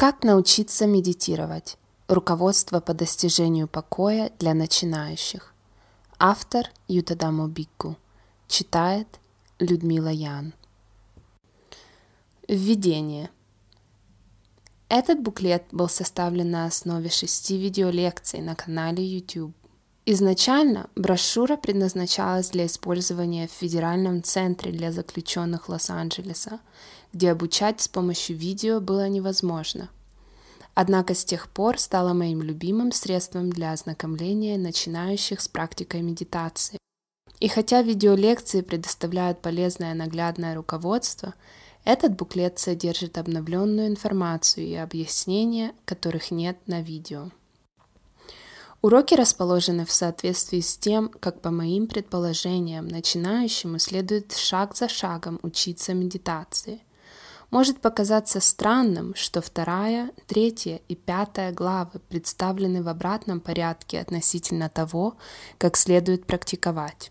Как научиться медитировать? Руководство по достижению покоя для начинающих. Автор Ютадамо Бикку. Читает Людмила Ян. Введение. Этот буклет был составлен на основе шести видеолекций на канале YouTube. Изначально брошюра предназначалась для использования в Федеральном центре для заключенных Лос-Анджелеса, где обучать с помощью видео было невозможно – однако с тех пор стало моим любимым средством для ознакомления начинающих с практикой медитации. И хотя видеолекции предоставляют полезное наглядное руководство, этот буклет содержит обновленную информацию и объяснения, которых нет на видео. Уроки расположены в соответствии с тем, как по моим предположениям начинающему следует шаг за шагом учиться медитации. Может показаться странным, что вторая, третья и пятая главы представлены в обратном порядке относительно того, как следует практиковать.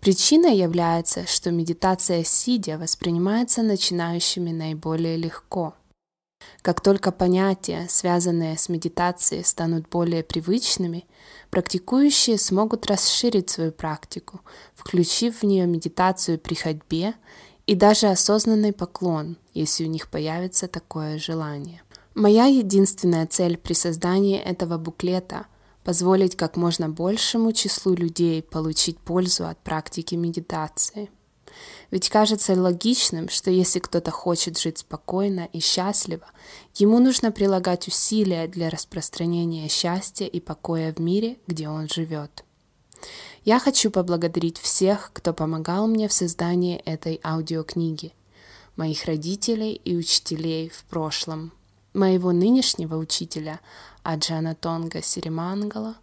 Причиной является, что медитация сидя воспринимается начинающими наиболее легко. Как только понятия, связанные с медитацией, станут более привычными, практикующие смогут расширить свою практику, включив в нее медитацию при ходьбе и даже осознанный поклон, если у них появится такое желание. Моя единственная цель при создании этого буклета – позволить как можно большему числу людей получить пользу от практики медитации. Ведь кажется логичным, что если кто-то хочет жить спокойно и счастливо, ему нужно прилагать усилия для распространения счастья и покоя в мире, где он живет. Я хочу поблагодарить всех, кто помогал мне в создании этой аудиокниги, моих родителей и учителей в прошлом, моего нынешнего учителя Аджана Тонга Сиримангала,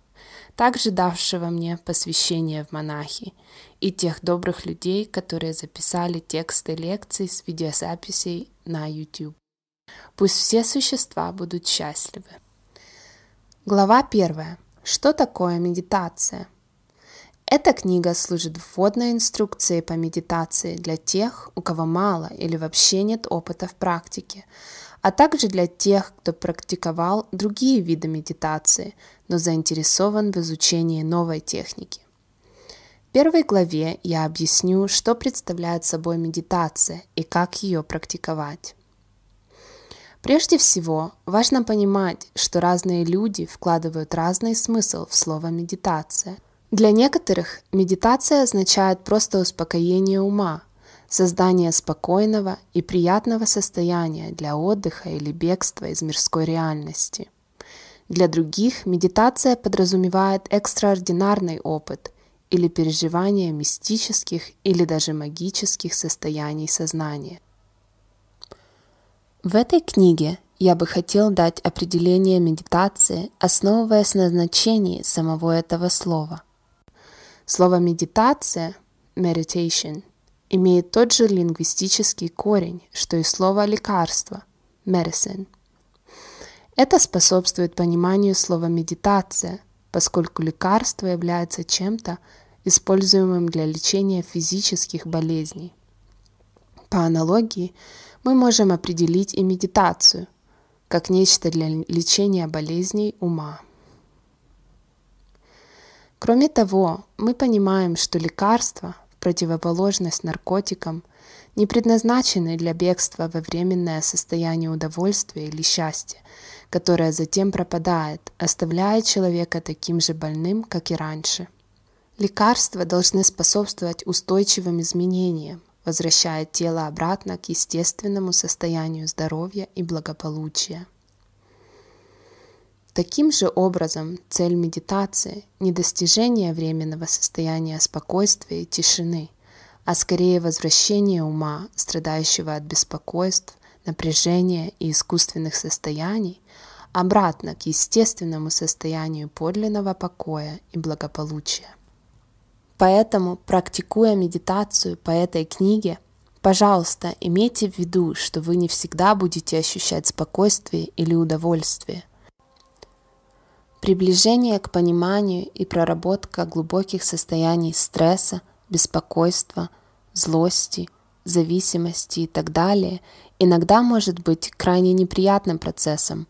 также давшего мне посвящение в монахи, и тех добрых людей, которые записали тексты лекций с видеозаписей на YouTube. Пусть все существа будут счастливы. Глава первая. Что такое медитация? Эта книга служит вводной инструкцией по медитации для тех, у кого мало или вообще нет опыта в практике, а также для тех, кто практиковал другие виды медитации, но заинтересован в изучении новой техники. В первой главе я объясню, что представляет собой медитация и как ее практиковать. Прежде всего, важно понимать, что разные люди вкладывают разный смысл в слово «медитация», для некоторых медитация означает просто успокоение ума, создание спокойного и приятного состояния для отдыха или бегства из мирской реальности. Для других медитация подразумевает экстраординарный опыт или переживание мистических или даже магических состояний сознания. В этой книге я бы хотел дать определение медитации, основываясь на значении самого этого слова – Слово «медитация» meditation имеет тот же лингвистический корень, что и слово «лекарство» medicine. Это способствует пониманию слова «медитация», поскольку лекарство является чем-то, используемым для лечения физических болезней. По аналогии, мы можем определить и медитацию как нечто для лечения болезней ума. Кроме того, мы понимаем, что лекарства, в противоположность наркотикам, не предназначены для бегства во временное состояние удовольствия или счастья, которое затем пропадает, оставляя человека таким же больным, как и раньше. Лекарства должны способствовать устойчивым изменениям, возвращая тело обратно к естественному состоянию здоровья и благополучия. Таким же образом, цель медитации – не достижение временного состояния спокойствия и тишины, а скорее возвращение ума, страдающего от беспокойств, напряжения и искусственных состояний, обратно к естественному состоянию подлинного покоя и благополучия. Поэтому, практикуя медитацию по этой книге, пожалуйста, имейте в виду, что вы не всегда будете ощущать спокойствие или удовольствие, Приближение к пониманию и проработка глубоких состояний стресса, беспокойства, злости, зависимости и так далее иногда может быть крайне неприятным процессом,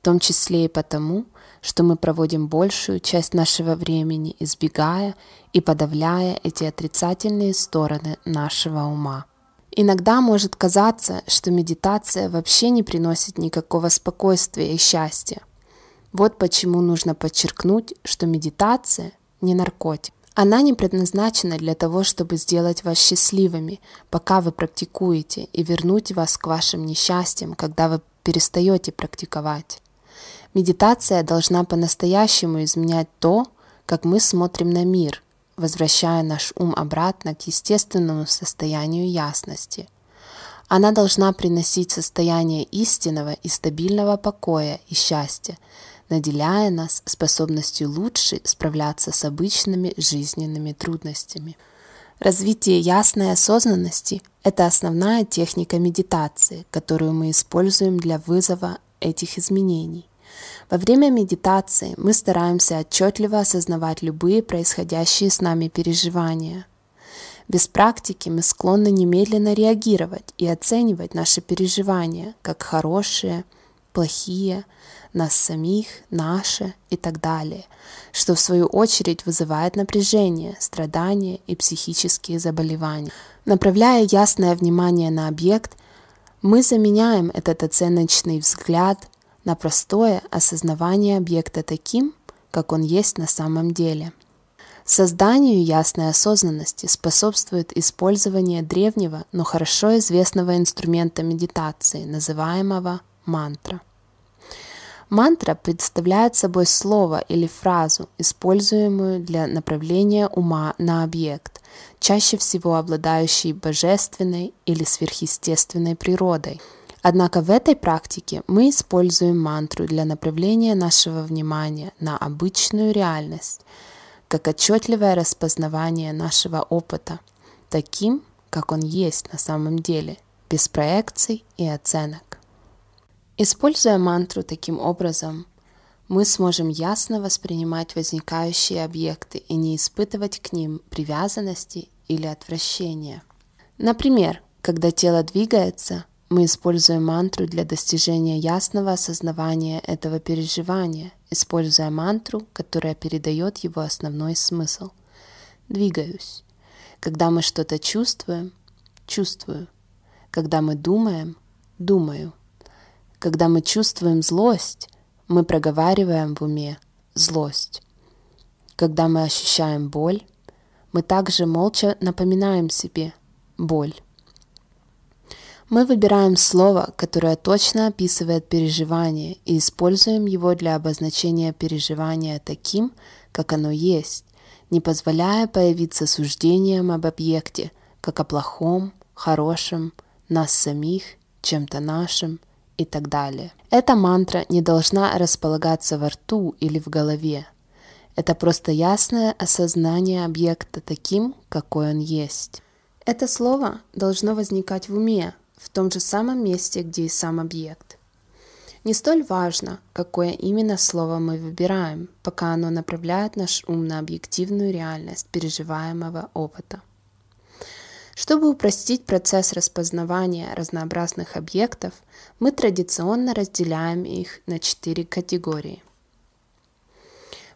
в том числе и потому, что мы проводим большую часть нашего времени избегая и подавляя эти отрицательные стороны нашего ума. Иногда может казаться, что медитация вообще не приносит никакого спокойствия и счастья, вот почему нужно подчеркнуть, что медитация не наркотик. Она не предназначена для того, чтобы сделать вас счастливыми, пока вы практикуете, и вернуть вас к вашим несчастьям, когда вы перестаете практиковать. Медитация должна по-настоящему изменять то, как мы смотрим на мир, возвращая наш ум обратно к естественному состоянию ясности. Она должна приносить состояние истинного и стабильного покоя и счастья, наделяя нас способностью лучше справляться с обычными жизненными трудностями. Развитие ясной осознанности – это основная техника медитации, которую мы используем для вызова этих изменений. Во время медитации мы стараемся отчетливо осознавать любые происходящие с нами переживания. Без практики мы склонны немедленно реагировать и оценивать наши переживания как хорошие, плохие, нас самих, наше и так далее, что в свою очередь вызывает напряжение, страдания и психические заболевания. Направляя ясное внимание на объект, мы заменяем этот оценочный взгляд на простое осознавание объекта таким, как он есть на самом деле. Созданию ясной осознанности способствует использование древнего, но хорошо известного инструмента медитации, называемого мантра. Мантра представляет собой слово или фразу, используемую для направления ума на объект, чаще всего обладающий божественной или сверхъестественной природой. Однако в этой практике мы используем мантру для направления нашего внимания на обычную реальность, как отчетливое распознавание нашего опыта, таким, как он есть на самом деле, без проекций и оценок. Используя мантру таким образом, мы сможем ясно воспринимать возникающие объекты и не испытывать к ним привязанности или отвращения. Например, когда тело двигается, мы используем мантру для достижения ясного осознавания этого переживания, используя мантру, которая передает его основной смысл. Двигаюсь. Когда мы что-то чувствуем, чувствую. Когда мы думаем, думаю. Когда мы чувствуем злость, мы проговариваем в уме злость. Когда мы ощущаем боль, мы также молча напоминаем себе боль. Мы выбираем слово, которое точно описывает переживание, и используем его для обозначения переживания таким, как оно есть, не позволяя появиться суждением об объекте, как о плохом, хорошем, нас самих, чем-то нашим – и так далее. Эта мантра не должна располагаться во рту или в голове. Это просто ясное осознание объекта таким, какой он есть. Это слово должно возникать в уме, в том же самом месте, где и сам объект. Не столь важно, какое именно слово мы выбираем, пока оно направляет наш ум на объективную реальность переживаемого опыта. Чтобы упростить процесс распознавания разнообразных объектов, мы традиционно разделяем их на четыре категории.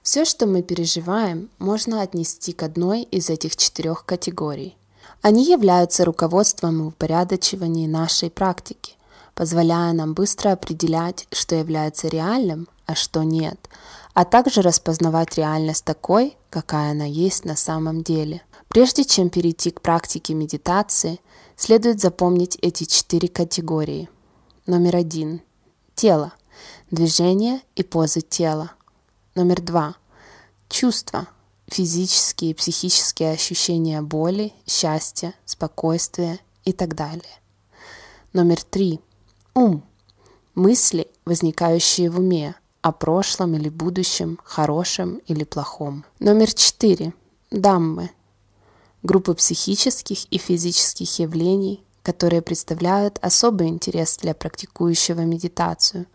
Все, что мы переживаем, можно отнести к одной из этих четырех категорий. Они являются руководством и упорядочиванием нашей практики, позволяя нам быстро определять, что является реальным, а что нет, а также распознавать реальность такой, какая она есть на самом деле – Прежде чем перейти к практике медитации, следует запомнить эти четыре категории. Номер один. Тело. Движение и позы тела. Номер два. Чувства. Физические и психические ощущения боли, счастья, спокойствия и так далее. Номер три. Ум. Мысли, возникающие в уме, о прошлом или будущем, хорошем или плохом. Номер четыре. Даммы группы психических и физических явлений, которые представляют особый интерес для практикующего медитацию,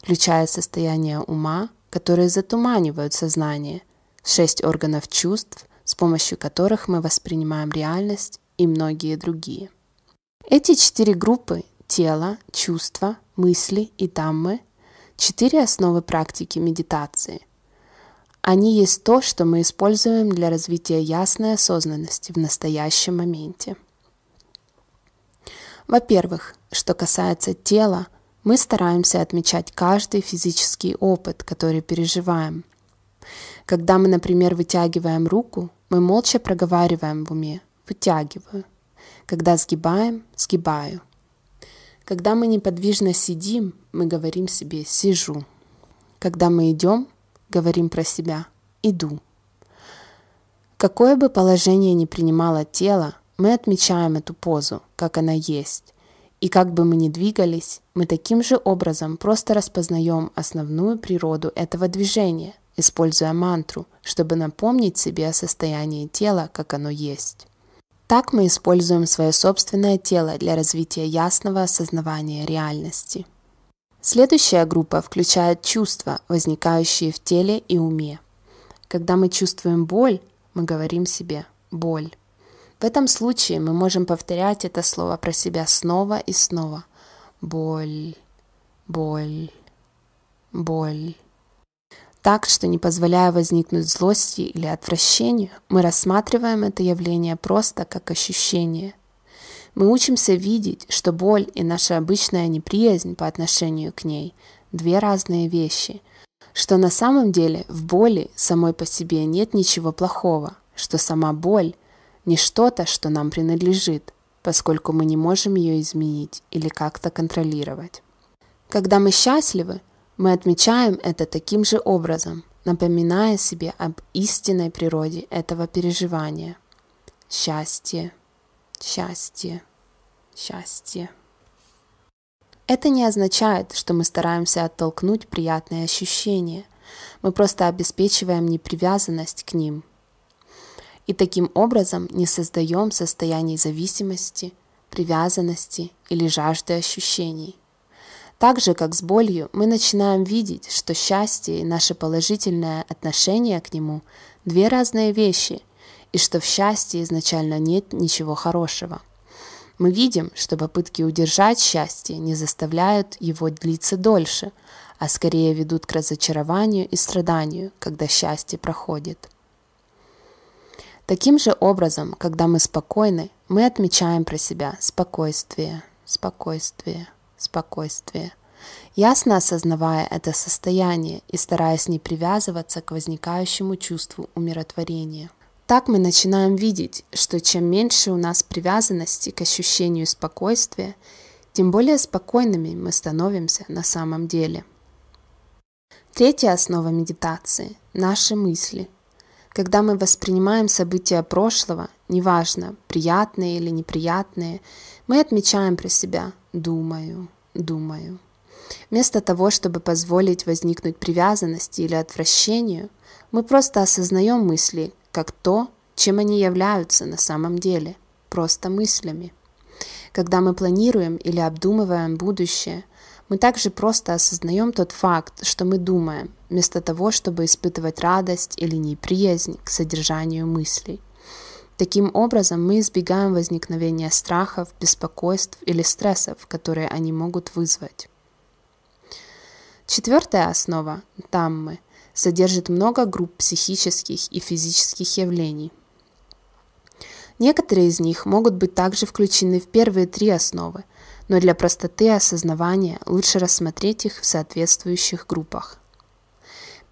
включая состояние ума, которые затуманивают сознание, шесть органов чувств, с помощью которых мы воспринимаем реальность и многие другие. Эти четыре группы – тело, чувства, мысли и таммы – четыре основы практики медитации – они есть то, что мы используем для развития ясной осознанности в настоящем моменте. Во-первых, что касается тела, мы стараемся отмечать каждый физический опыт, который переживаем. Когда мы, например, вытягиваем руку, мы молча проговариваем в уме «вытягиваю». Когда сгибаем – «сгибаю». Когда мы неподвижно сидим, мы говорим себе «сижу». Когда мы идем, говорим про себя «иду». Какое бы положение ни принимало тело, мы отмечаем эту позу, как она есть. И как бы мы ни двигались, мы таким же образом просто распознаем основную природу этого движения, используя мантру, чтобы напомнить себе о состоянии тела, как оно есть. Так мы используем свое собственное тело для развития ясного осознавания реальности. Следующая группа включает чувства, возникающие в теле и уме. Когда мы чувствуем боль, мы говорим себе «боль». В этом случае мы можем повторять это слово про себя снова и снова. Боль, боль, боль. Так что, не позволяя возникнуть злости или отвращению, мы рассматриваем это явление просто как ощущение – мы учимся видеть, что боль и наша обычная неприязнь по отношению к ней – две разные вещи, что на самом деле в боли самой по себе нет ничего плохого, что сама боль – не что-то, что нам принадлежит, поскольку мы не можем ее изменить или как-то контролировать. Когда мы счастливы, мы отмечаем это таким же образом, напоминая себе об истинной природе этого переживания. Счастье счастье, счастье. Это не означает, что мы стараемся оттолкнуть приятные ощущения. Мы просто обеспечиваем непривязанность к ним. И таким образом не создаем состояний зависимости, привязанности или жажды ощущений. Так же, как с болью, мы начинаем видеть, что счастье и наше положительное отношение к нему – две разные вещи – и что в счастье изначально нет ничего хорошего. Мы видим, что попытки удержать счастье не заставляют его длиться дольше, а скорее ведут к разочарованию и страданию, когда счастье проходит. Таким же образом, когда мы спокойны, мы отмечаем про себя спокойствие, спокойствие, спокойствие, ясно осознавая это состояние и стараясь не привязываться к возникающему чувству умиротворения – так мы начинаем видеть, что чем меньше у нас привязанности к ощущению спокойствия, тем более спокойными мы становимся на самом деле. Третья основа медитации – наши мысли. Когда мы воспринимаем события прошлого, неважно, приятные или неприятные, мы отмечаем про себя «думаю, думаю». Вместо того, чтобы позволить возникнуть привязанности или отвращению, мы просто осознаем мысли как то, чем они являются на самом деле, просто мыслями. Когда мы планируем или обдумываем будущее, мы также просто осознаем тот факт, что мы думаем, вместо того, чтобы испытывать радость или неприязнь к содержанию мыслей. Таким образом, мы избегаем возникновения страхов, беспокойств или стрессов, которые они могут вызвать. Четвертая основа – таммы – содержит много групп психических и физических явлений. Некоторые из них могут быть также включены в первые три основы, но для простоты осознавания лучше рассмотреть их в соответствующих группах.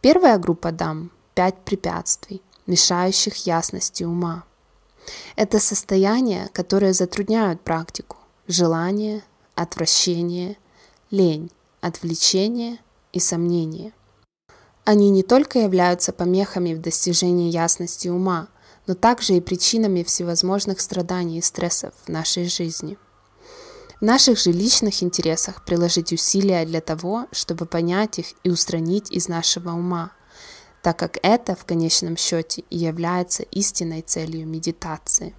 Первая группа дам – пять препятствий, мешающих ясности ума. Это состояния, которые затрудняют практику – желание, отвращение, лень, отвлечение и сомнение – они не только являются помехами в достижении ясности ума, но также и причинами всевозможных страданий и стрессов в нашей жизни. В наших же личных интересах приложить усилия для того, чтобы понять их и устранить из нашего ума, так как это в конечном счете и является истинной целью медитации.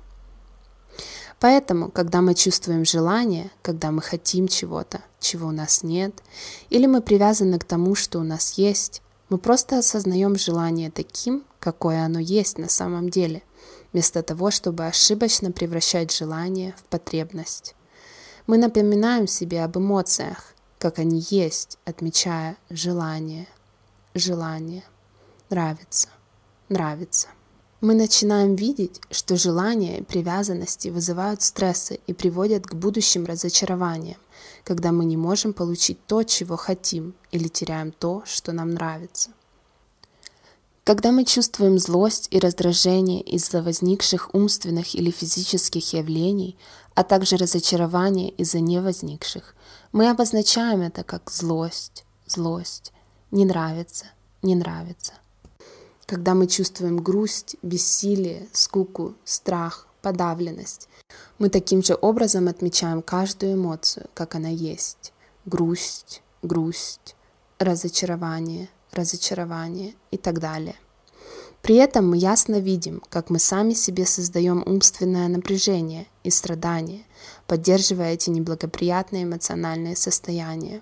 Поэтому, когда мы чувствуем желание, когда мы хотим чего-то, чего у нас нет, или мы привязаны к тому, что у нас есть, мы просто осознаем желание таким, какое оно есть на самом деле, вместо того, чтобы ошибочно превращать желание в потребность. Мы напоминаем себе об эмоциях, как они есть, отмечая желание, желание, нравится, нравится. Мы начинаем видеть, что желания и привязанности вызывают стрессы и приводят к будущим разочарованиям, когда мы не можем получить то, чего хотим, или теряем то, что нам нравится. Когда мы чувствуем злость и раздражение из-за возникших умственных или физических явлений, а также разочарование из-за невозникших, мы обозначаем это как злость, злость, не нравится, не нравится. Когда мы чувствуем грусть, бессилие, скуку, страх, подавленность. Мы таким же образом отмечаем каждую эмоцию, как она есть. Грусть, грусть, разочарование, разочарование и так далее. При этом мы ясно видим, как мы сами себе создаем умственное напряжение и страдание, поддерживая эти неблагоприятные эмоциональные состояния.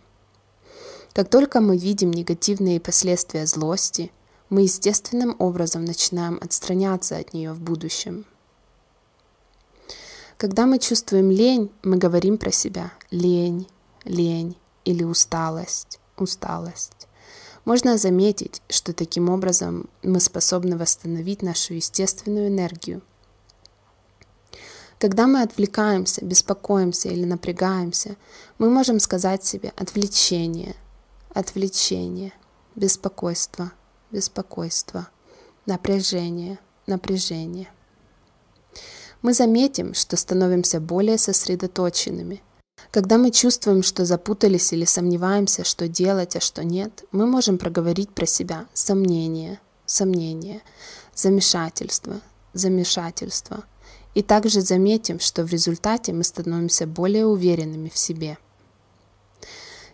Как только мы видим негативные последствия злости, мы естественным образом начинаем отстраняться от нее в будущем – когда мы чувствуем лень, мы говорим про себя лень, лень или усталость, усталость. Можно заметить, что таким образом мы способны восстановить нашу естественную энергию. Когда мы отвлекаемся, беспокоимся или напрягаемся, мы можем сказать себе отвлечение, отвлечение, беспокойство, беспокойство, напряжение, напряжение – мы заметим, что становимся более сосредоточенными. Когда мы чувствуем, что запутались или сомневаемся, что делать, а что нет, мы можем проговорить про себя сомнение, сомнение, замешательство, замешательство. И также заметим, что в результате мы становимся более уверенными в себе.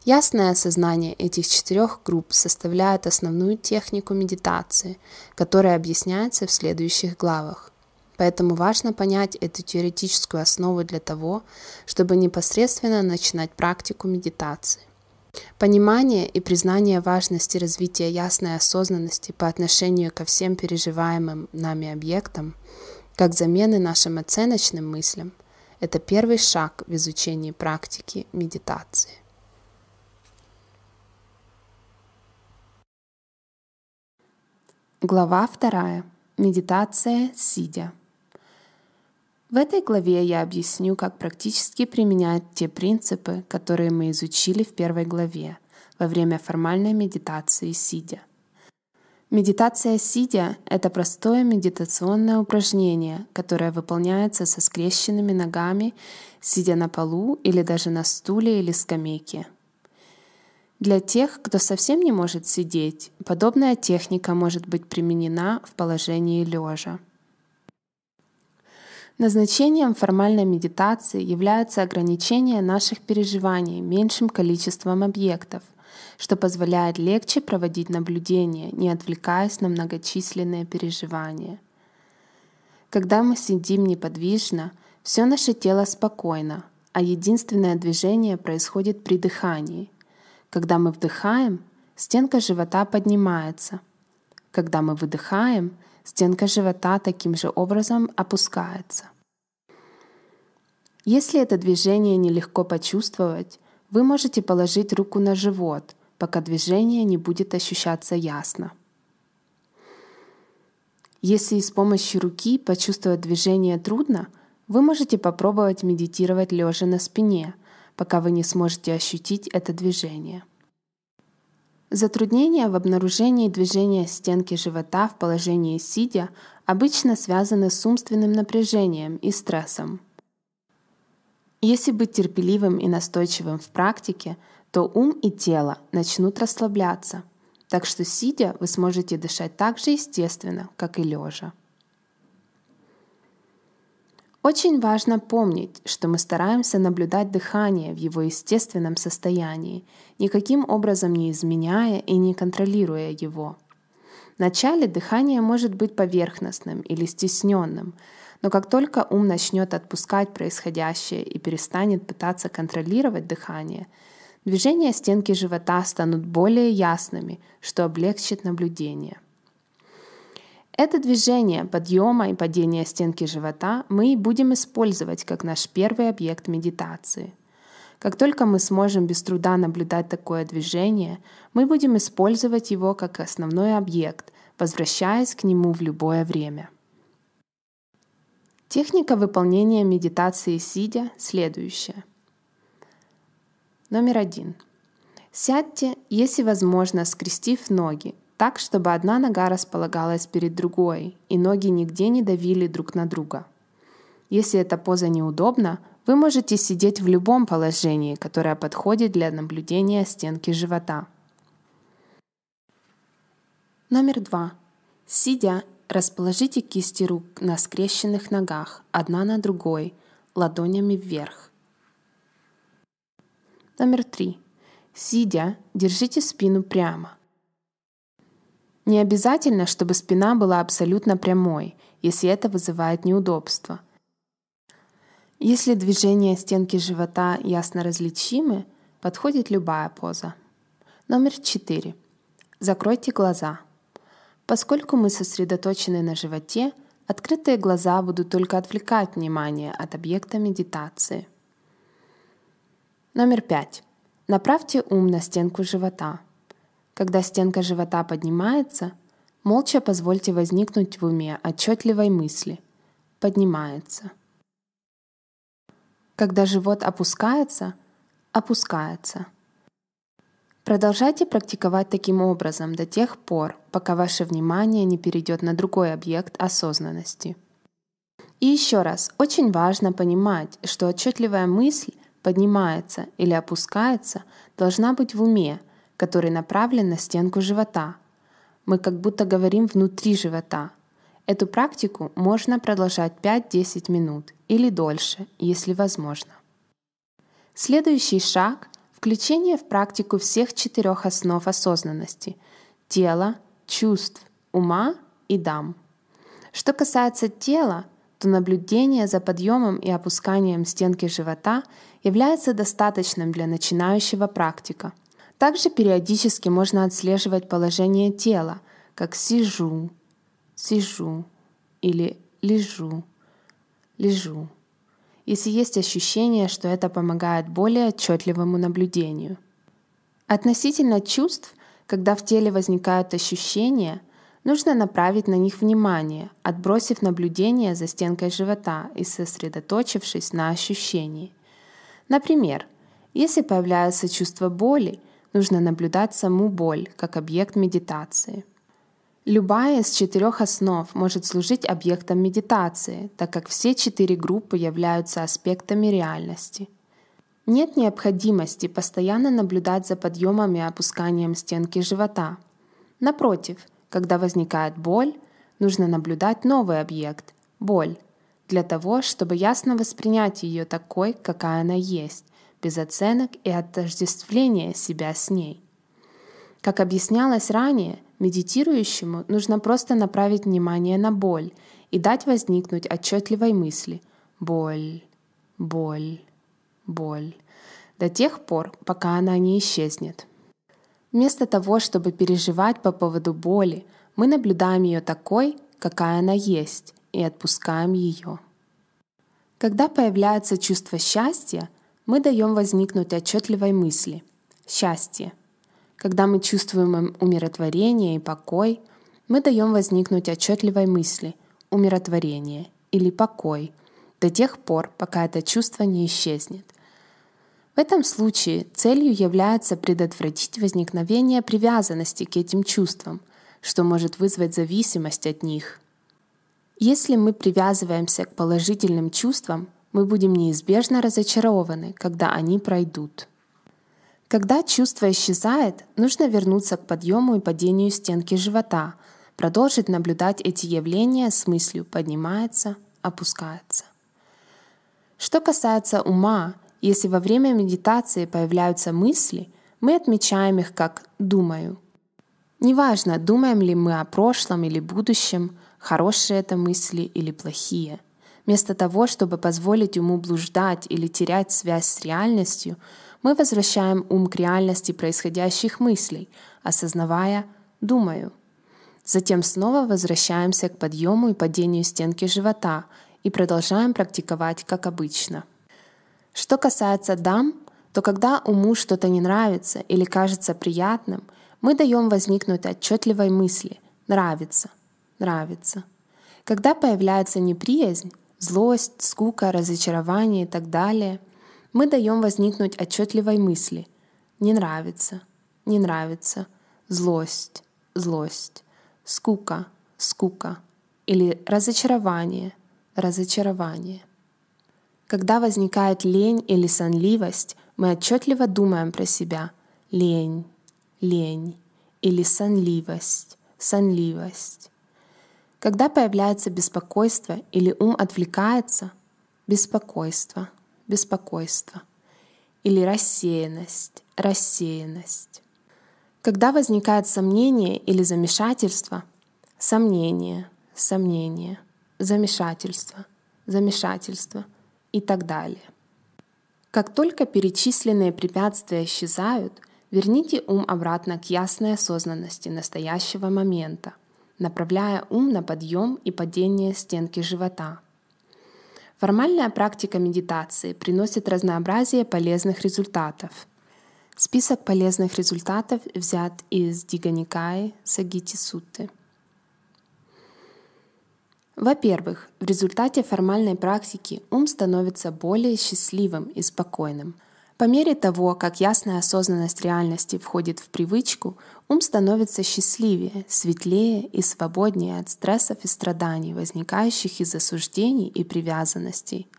Ясное осознание этих четырех групп составляет основную технику медитации, которая объясняется в следующих главах. Поэтому важно понять эту теоретическую основу для того, чтобы непосредственно начинать практику медитации. Понимание и признание важности развития ясной осознанности по отношению ко всем переживаемым нами объектам, как замены нашим оценочным мыслям, это первый шаг в изучении практики медитации. Глава вторая. Медитация сидя. В этой главе я объясню, как практически применять те принципы, которые мы изучили в первой главе во время формальной медитации сидя. Медитация сидя — это простое медитационное упражнение, которое выполняется со скрещенными ногами, сидя на полу или даже на стуле или скамейке. Для тех, кто совсем не может сидеть, подобная техника может быть применена в положении лежа. Назначением формальной медитации является ограничение наших переживаний меньшим количеством объектов, что позволяет легче проводить наблюдение, не отвлекаясь на многочисленные переживания. Когда мы сидим неподвижно, все наше тело спокойно, а единственное движение происходит при дыхании. Когда мы вдыхаем, стенка живота поднимается. Когда мы выдыхаем, Стенка живота таким же образом опускается. Если это движение нелегко почувствовать, вы можете положить руку на живот, пока движение не будет ощущаться ясно. Если с помощью руки почувствовать движение трудно, вы можете попробовать медитировать лежа на спине, пока вы не сможете ощутить это движение. Затруднения в обнаружении движения стенки живота в положении сидя обычно связаны с умственным напряжением и стрессом. Если быть терпеливым и настойчивым в практике, то ум и тело начнут расслабляться, так что сидя вы сможете дышать так же естественно, как и лежа. Очень важно помнить, что мы стараемся наблюдать дыхание в его естественном состоянии, никаким образом не изменяя и не контролируя его. Вначале дыхание может быть поверхностным или стесненным, но как только ум начнет отпускать происходящее и перестанет пытаться контролировать дыхание, движения стенки живота станут более ясными, что облегчит наблюдение. Это движение подъема и падения стенки живота мы будем использовать как наш первый объект медитации. Как только мы сможем без труда наблюдать такое движение, мы будем использовать его как основной объект, возвращаясь к нему в любое время. Техника выполнения медитации сидя следующая. Номер один. Сядьте, если возможно, скрестив ноги так, чтобы одна нога располагалась перед другой, и ноги нигде не давили друг на друга. Если эта поза неудобна, вы можете сидеть в любом положении, которое подходит для наблюдения стенки живота. Номер два. Сидя, расположите кисти рук на скрещенных ногах, одна на другой, ладонями вверх. Номер три. Сидя, держите спину прямо, не обязательно, чтобы спина была абсолютно прямой, если это вызывает неудобство. Если движение стенки живота ясно различимы, подходит любая поза. Номер четыре. Закройте глаза. Поскольку мы сосредоточены на животе, открытые глаза будут только отвлекать внимание от объекта медитации. Номер пять. Направьте ум на стенку живота – когда стенка живота поднимается, молча позвольте возникнуть в уме отчетливой мысли. Поднимается. Когда живот опускается, опускается. Продолжайте практиковать таким образом до тех пор, пока ваше внимание не перейдет на другой объект осознанности. И еще раз, очень важно понимать, что отчетливая мысль поднимается или опускается должна быть в уме – который направлен на стенку живота. Мы как будто говорим внутри живота. Эту практику можно продолжать 5-10 минут или дольше, если возможно. Следующий шаг – включение в практику всех четырех основ осознанности – тела, чувств, ума и дам. Что касается тела, то наблюдение за подъемом и опусканием стенки живота является достаточным для начинающего практика – также периодически можно отслеживать положение тела, как сижу, сижу или лежу, лежу, если есть ощущение, что это помогает более отчетливому наблюдению. Относительно чувств, когда в теле возникают ощущения, нужно направить на них внимание, отбросив наблюдение за стенкой живота и сосредоточившись на ощущении. Например, если появляется чувство боли, нужно наблюдать саму боль как объект медитации. Любая из четырех основ может служить объектом медитации, так как все четыре группы являются аспектами реальности. Нет необходимости постоянно наблюдать за подъемом и опусканием стенки живота. Напротив, когда возникает боль, нужно наблюдать новый объект – боль, для того, чтобы ясно воспринять ее такой, какая она есть, без оценок и отождествления себя с ней. Как объяснялось ранее, медитирующему нужно просто направить внимание на боль и дать возникнуть отчетливой мысли «боль, боль, боль» до тех пор, пока она не исчезнет. Вместо того, чтобы переживать по поводу боли, мы наблюдаем ее такой, какая она есть, и отпускаем ее. Когда появляется чувство счастья, мы даем возникнуть отчетливой мысли – счастье. Когда мы чувствуем умиротворение и покой, мы даем возникнуть отчетливой мысли – умиротворение или покой до тех пор, пока это чувство не исчезнет. В этом случае целью является предотвратить возникновение привязанности к этим чувствам, что может вызвать зависимость от них. Если мы привязываемся к положительным чувствам, мы будем неизбежно разочарованы, когда они пройдут. Когда чувство исчезает, нужно вернуться к подъему и падению стенки живота, продолжить наблюдать эти явления с мыслью «поднимается, опускается». Что касается ума, если во время медитации появляются мысли, мы отмечаем их как «думаю». Неважно, думаем ли мы о прошлом или будущем, хорошие это мысли или плохие. Вместо того, чтобы позволить уму блуждать или терять связь с реальностью, мы возвращаем ум к реальности происходящих мыслей, осознавая «думаю». Затем снова возвращаемся к подъему и падению стенки живота и продолжаем практиковать как обычно. Что касается дам, то когда уму что-то не нравится или кажется приятным, мы даем возникнуть отчетливой мысли «нравится», «нравится». Когда появляется неприязнь, злость, скука, разочарование и так далее, мы даем возникнуть отчетливой мысли «не нравится», «не нравится», «злость», «злость», «скука», «скука» или «разочарование», «разочарование». Когда возникает лень или сонливость, мы отчетливо думаем про себя «лень», «лень» или «сонливость», «сонливость». Когда появляется беспокойство или ум отвлекается, беспокойство, беспокойство или рассеянность, рассеянность. Когда возникает сомнение или замешательство, сомнение, сомнение, замешательство, замешательство и так далее. Как только перечисленные препятствия исчезают, верните ум обратно к ясной осознанности настоящего момента – направляя ум на подъем и падение стенки живота. Формальная практика медитации приносит разнообразие полезных результатов. Список полезных результатов взят из Диганикаи Сагити Сутты. Во-первых, в результате формальной практики ум становится более счастливым и спокойным, по мере того, как ясная осознанность реальности входит в привычку, ум становится счастливее, светлее и свободнее от стрессов и страданий, возникающих из осуждений и привязанностей.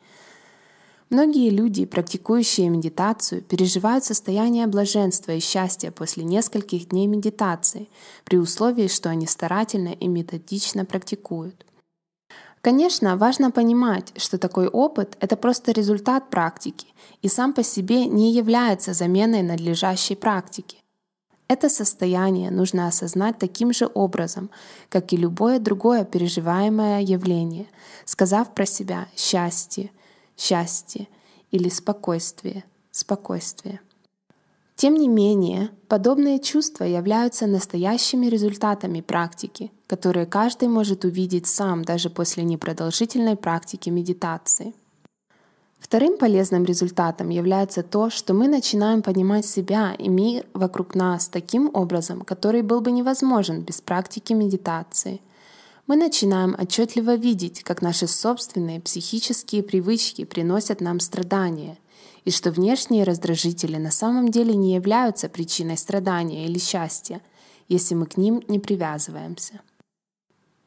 Многие люди, практикующие медитацию, переживают состояние блаженства и счастья после нескольких дней медитации, при условии, что они старательно и методично практикуют. Конечно, важно понимать, что такой опыт — это просто результат практики и сам по себе не является заменой надлежащей практики. Это состояние нужно осознать таким же образом, как и любое другое переживаемое явление, сказав про себя «счастье», «счастье» или «спокойствие», «спокойствие». Тем не менее, подобные чувства являются настоящими результатами практики, которые каждый может увидеть сам даже после непродолжительной практики медитации. Вторым полезным результатом является то, что мы начинаем понимать себя и мир вокруг нас таким образом, который был бы невозможен без практики медитации. Мы начинаем отчетливо видеть, как наши собственные психические привычки приносят нам страдания – и что внешние раздражители на самом деле не являются причиной страдания или счастья, если мы к ним не привязываемся.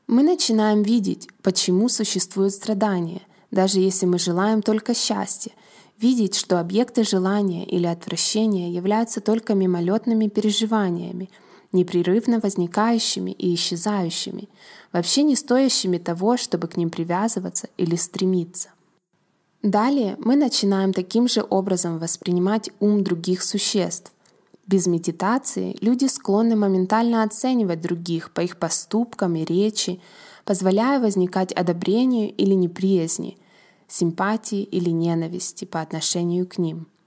Мы начинаем видеть, почему существует страдание, даже если мы желаем только счастья, видеть, что объекты желания или отвращения являются только мимолетными переживаниями, непрерывно возникающими и исчезающими, вообще не стоящими того, чтобы к ним привязываться или стремиться. Далее мы начинаем таким же образом воспринимать ум других существ. Без медитации люди склонны моментально оценивать других по их поступкам и речи, позволяя возникать одобрению или неприязни, симпатии или ненависти по отношению к ним –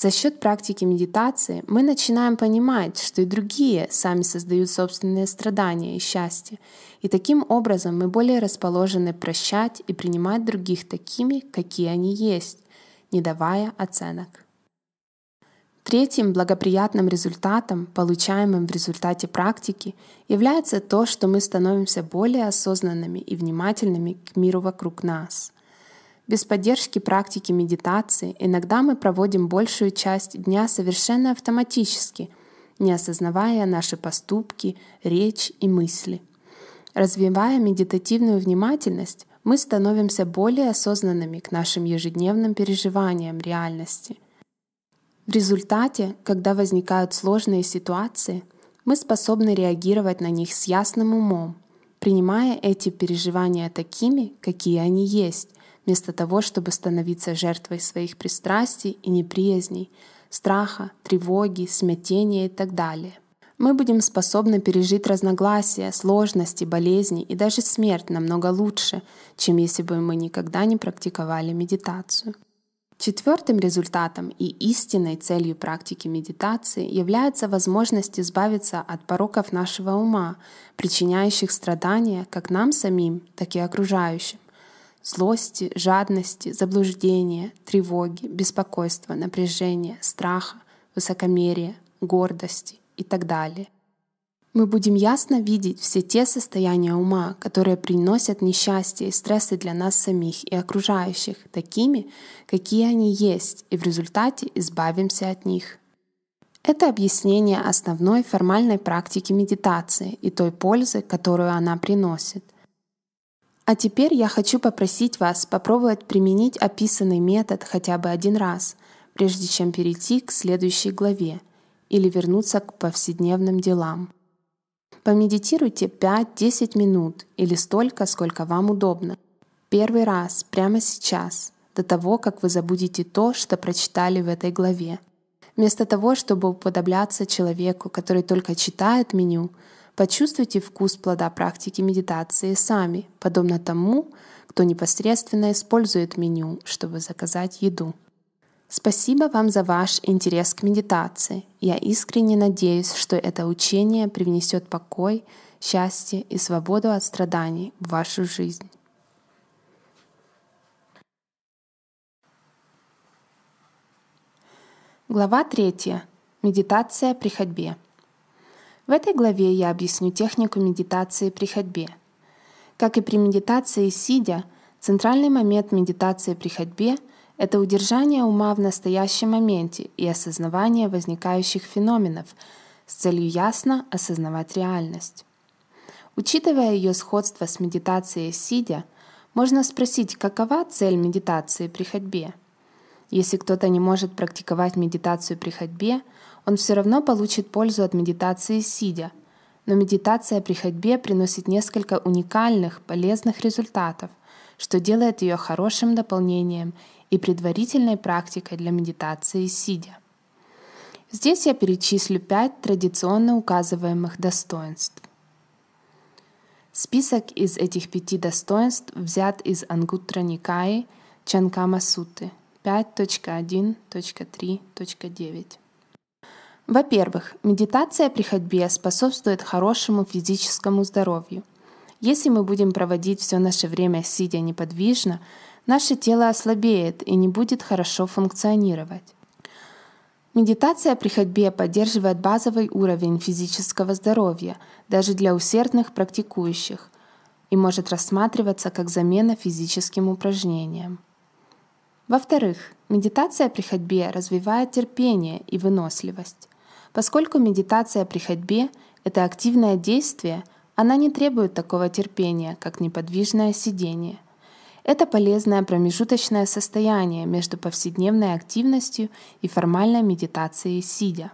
за счет практики медитации мы начинаем понимать, что и другие сами создают собственные страдания и счастье, и таким образом мы более расположены прощать и принимать других такими, какие они есть, не давая оценок. Третьим благоприятным результатом, получаемым в результате практики, является то, что мы становимся более осознанными и внимательными к миру вокруг нас – без поддержки практики медитации иногда мы проводим большую часть дня совершенно автоматически, не осознавая наши поступки, речь и мысли. Развивая медитативную внимательность, мы становимся более осознанными к нашим ежедневным переживаниям реальности. В результате, когда возникают сложные ситуации, мы способны реагировать на них с ясным умом, принимая эти переживания такими, какие они есть, вместо того, чтобы становиться жертвой своих пристрастий и неприязней, страха, тревоги, смятения и так далее. Мы будем способны пережить разногласия, сложности, болезни и даже смерть намного лучше, чем если бы мы никогда не практиковали медитацию. Четвертым результатом и истинной целью практики медитации является возможность избавиться от пороков нашего ума, причиняющих страдания как нам самим, так и окружающим злости, жадности, заблуждения, тревоги, беспокойства, напряжения, страха, высокомерия, гордости и так далее. Мы будем ясно видеть все те состояния ума, которые приносят несчастье и стрессы для нас самих и окружающих, такими, какие они есть, и в результате избавимся от них. Это объяснение основной формальной практики медитации и той пользы, которую она приносит — а теперь я хочу попросить вас попробовать применить описанный метод хотя бы один раз, прежде чем перейти к следующей главе или вернуться к повседневным делам. Помедитируйте 5-10 минут или столько, сколько вам удобно. Первый раз, прямо сейчас, до того, как вы забудете то, что прочитали в этой главе. Вместо того, чтобы уподобляться человеку, который только читает меню — Почувствуйте вкус плода практики медитации сами, подобно тому, кто непосредственно использует меню, чтобы заказать еду. Спасибо вам за ваш интерес к медитации. Я искренне надеюсь, что это учение привнесет покой, счастье и свободу от страданий в вашу жизнь. Глава третья. Медитация при ходьбе. В этой главе я объясню технику медитации при ходьбе. Как и при медитации сидя, центральный момент медитации при ходьбе — это удержание ума в настоящем моменте и осознавание возникающих феноменов с целью ясно осознавать реальность. Учитывая ее сходство с медитацией сидя, можно спросить, какова цель медитации при ходьбе. Если кто-то не может практиковать медитацию при ходьбе — он все равно получит пользу от медитации сидя. Но медитация при ходьбе приносит несколько уникальных, полезных результатов, что делает ее хорошим дополнением и предварительной практикой для медитации сидя. Здесь я перечислю пять традиционно указываемых достоинств. Список из этих пяти достоинств взят из Ангутра Никаи Чанкама Суты 5.1.3.9. Во-первых, медитация при ходьбе способствует хорошему физическому здоровью. Если мы будем проводить все наше время сидя неподвижно, наше тело ослабеет и не будет хорошо функционировать. Медитация при ходьбе поддерживает базовый уровень физического здоровья даже для усердных практикующих и может рассматриваться как замена физическим упражнениям. Во-вторых, медитация при ходьбе развивает терпение и выносливость. Поскольку медитация при ходьбе — это активное действие, она не требует такого терпения, как неподвижное сидение. Это полезное промежуточное состояние между повседневной активностью и формальной медитацией сидя.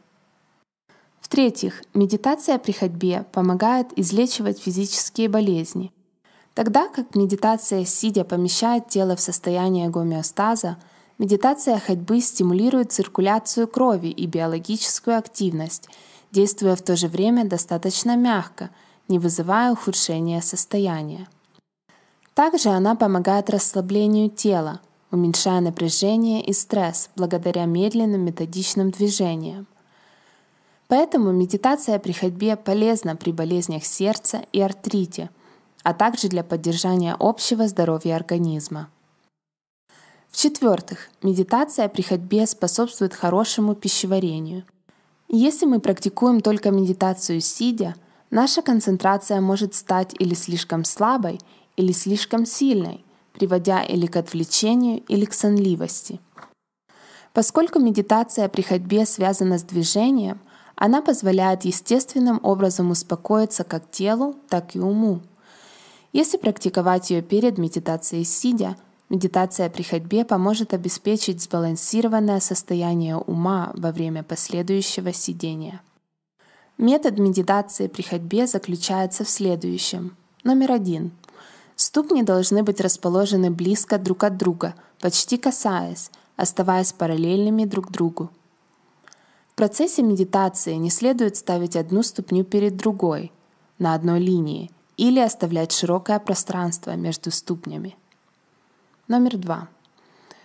В-третьих, медитация при ходьбе помогает излечивать физические болезни. Тогда как медитация сидя помещает тело в состояние гомеостаза — Медитация ходьбы стимулирует циркуляцию крови и биологическую активность, действуя в то же время достаточно мягко, не вызывая ухудшения состояния. Также она помогает расслаблению тела, уменьшая напряжение и стресс благодаря медленным методичным движениям. Поэтому медитация при ходьбе полезна при болезнях сердца и артрите, а также для поддержания общего здоровья организма. В-четвертых, медитация при ходьбе способствует хорошему пищеварению. Если мы практикуем только медитацию сидя, наша концентрация может стать или слишком слабой, или слишком сильной, приводя или к отвлечению, или к сонливости. Поскольку медитация при ходьбе связана с движением, она позволяет естественным образом успокоиться как телу, так и уму. Если практиковать ее перед медитацией сидя – Медитация при ходьбе поможет обеспечить сбалансированное состояние ума во время последующего сидения. Метод медитации при ходьбе заключается в следующем. Номер один. Ступни должны быть расположены близко друг от друга, почти касаясь, оставаясь параллельными друг другу. В процессе медитации не следует ставить одну ступню перед другой на одной линии или оставлять широкое пространство между ступнями – Номер два.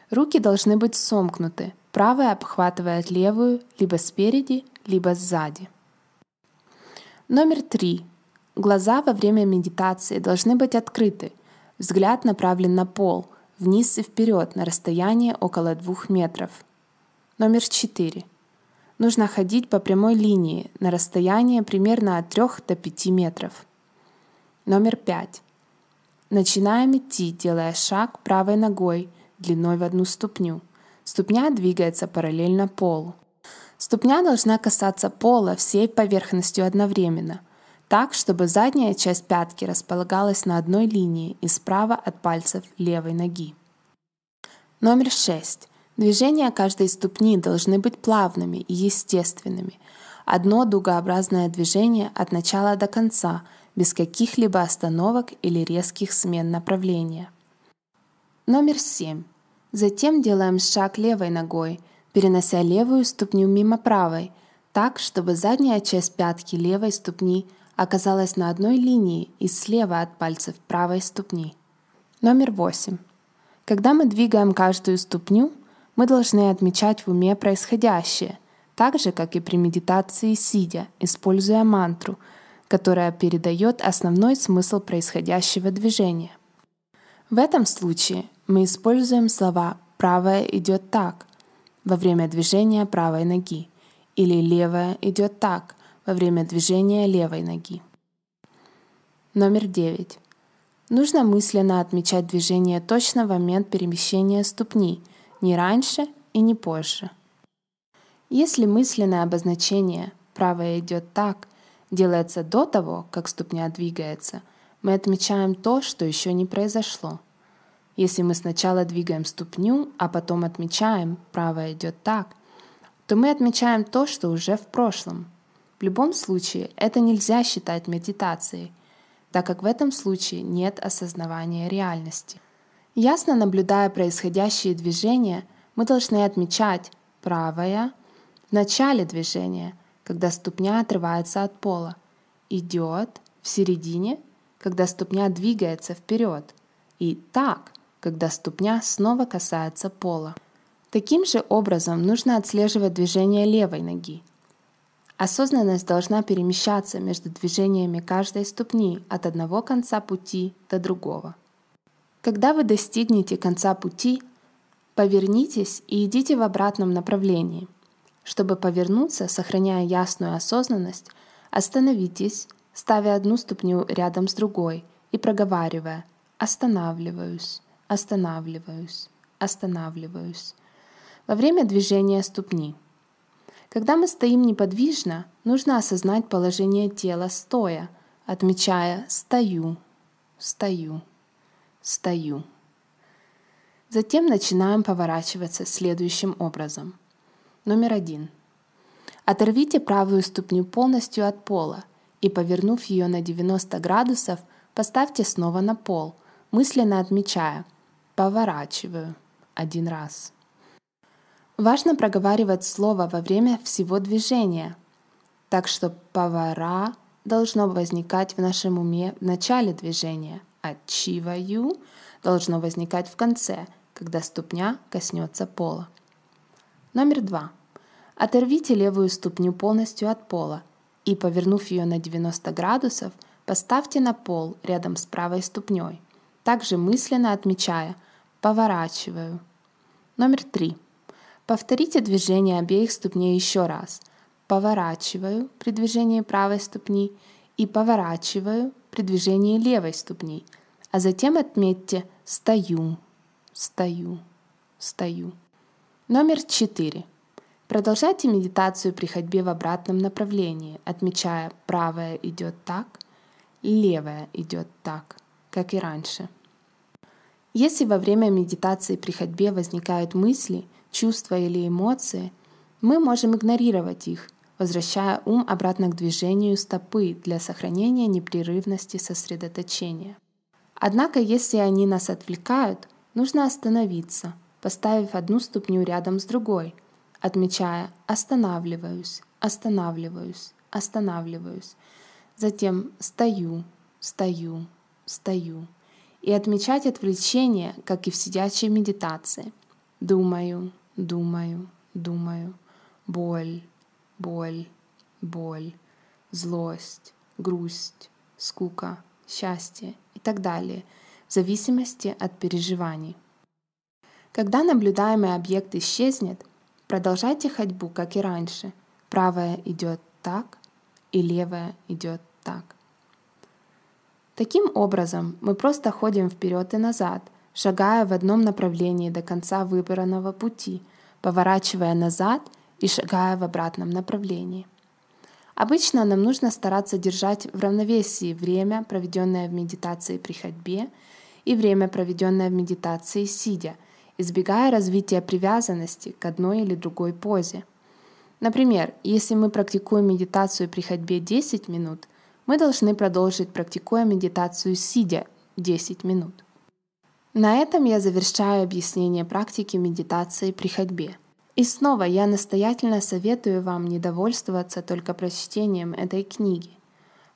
Руки должны быть сомкнуты, правая обхватывает левую либо спереди, либо сзади. Номер три. Глаза во время медитации должны быть открыты. Взгляд направлен на пол, вниз и вперед на расстояние около двух метров. Номер четыре. Нужно ходить по прямой линии на расстояние примерно от 3 до 5 метров. Номер пять. Начинаем идти, делая шаг правой ногой длиной в одну ступню. Ступня двигается параллельно полу. Ступня должна касаться пола всей поверхностью одновременно, так, чтобы задняя часть пятки располагалась на одной линии и справа от пальцев левой ноги. Номер 6. Движения каждой ступни должны быть плавными и естественными. Одно дугообразное движение от начала до конца – без каких-либо остановок или резких смен направления. Номер 7. Затем делаем шаг левой ногой, перенося левую ступню мимо правой, так, чтобы задняя часть пятки левой ступни оказалась на одной линии и слева от пальцев правой ступни. Номер 8. Когда мы двигаем каждую ступню, мы должны отмечать в уме происходящее, так же, как и при медитации сидя, используя мантру – которая передает основной смысл происходящего движения. В этом случае мы используем слова «правая идет так» во время движения правой ноги или «левая идет так» во время движения левой ноги. Номер девять. Нужно мысленно отмечать движение точно в момент перемещения ступни, не раньше и не позже. Если мысленное обозначение «правая идет так» делается до того, как ступня двигается, мы отмечаем то, что еще не произошло. Если мы сначала двигаем ступню, а потом отмечаем, правая идет так, то мы отмечаем то, что уже в прошлом. В любом случае это нельзя считать медитацией, так как в этом случае нет осознавания реальности. Ясно наблюдая происходящие движения, мы должны отмечать правое в начале движения, когда ступня отрывается от пола. Идет в середине, когда ступня двигается вперед. И так, когда ступня снова касается пола. Таким же образом нужно отслеживать движение левой ноги. Осознанность должна перемещаться между движениями каждой ступни от одного конца пути до другого. Когда вы достигнете конца пути, повернитесь и идите в обратном направлении – чтобы повернуться, сохраняя ясную осознанность, остановитесь, ставя одну ступню рядом с другой и проговаривая «останавливаюсь, останавливаюсь, останавливаюсь» во время движения ступни. Когда мы стоим неподвижно, нужно осознать положение тела стоя, отмечая «стою, стою, стою». Затем начинаем поворачиваться следующим образом – Номер один. Оторвите правую ступню полностью от пола и, повернув ее на 90 градусов, поставьте снова на пол, мысленно отмечая «поворачиваю» один раз. Важно проговаривать слово во время всего движения, так что «повара» должно возникать в нашем уме в начале движения, а «чиваю» должно возникать в конце, когда ступня коснется пола. Номер два. Оторвите левую ступню полностью от пола и, повернув ее на 90 градусов, поставьте на пол рядом с правой ступней, также мысленно отмечая «поворачиваю». Номер три. Повторите движение обеих ступней еще раз. Поворачиваю при движении правой ступни и поворачиваю при движении левой ступни, а затем отметьте «стою», «стою», «стою». Номер четыре. Продолжайте медитацию при ходьбе в обратном направлении, отмечая правая идет так, левая идет так, как и раньше. Если во время медитации при ходьбе возникают мысли, чувства или эмоции, мы можем игнорировать их, возвращая ум обратно к движению стопы для сохранения непрерывности сосредоточения. Однако, если они нас отвлекают, нужно остановиться – поставив одну ступню рядом с другой, отмечая «останавливаюсь», «останавливаюсь», «останавливаюсь», затем «стою», «стою», «стою» и отмечать отвлечение, как и в сидячей медитации. Думаю, думаю, думаю. Боль, боль, боль, злость, грусть, скука, счастье и так далее, в зависимости от переживаний. Когда наблюдаемый объект исчезнет, продолжайте ходьбу, как и раньше. Правая идет так, и левая идет так. Таким образом, мы просто ходим вперед и назад, шагая в одном направлении до конца выбранного пути, поворачивая назад и шагая в обратном направлении. Обычно нам нужно стараться держать в равновесии время, проведенное в медитации при ходьбе, и время, проведенное в медитации сидя – избегая развития привязанности к одной или другой позе. Например, если мы практикуем медитацию при ходьбе 10 минут, мы должны продолжить, практикуя медитацию сидя 10 минут. На этом я завершаю объяснение практики медитации при ходьбе. И снова я настоятельно советую вам не довольствоваться только прочтением этой книги.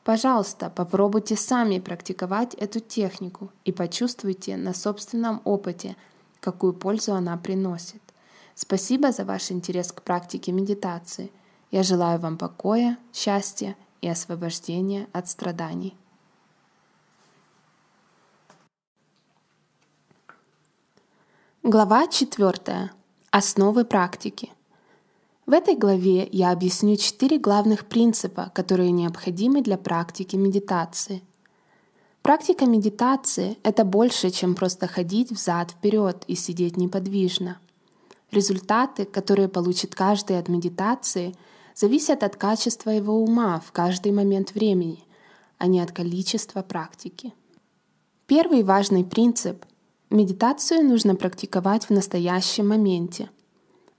Пожалуйста, попробуйте сами практиковать эту технику и почувствуйте на собственном опыте, какую пользу она приносит. Спасибо за ваш интерес к практике медитации. Я желаю вам покоя, счастья и освобождения от страданий. Глава 4. Основы практики. В этой главе я объясню четыре главных принципа, которые необходимы для практики медитации – Практика медитации — это больше, чем просто ходить взад вперед и сидеть неподвижно. Результаты, которые получит каждый от медитации, зависят от качества его ума в каждый момент времени, а не от количества практики. Первый важный принцип — медитацию нужно практиковать в настоящем моменте.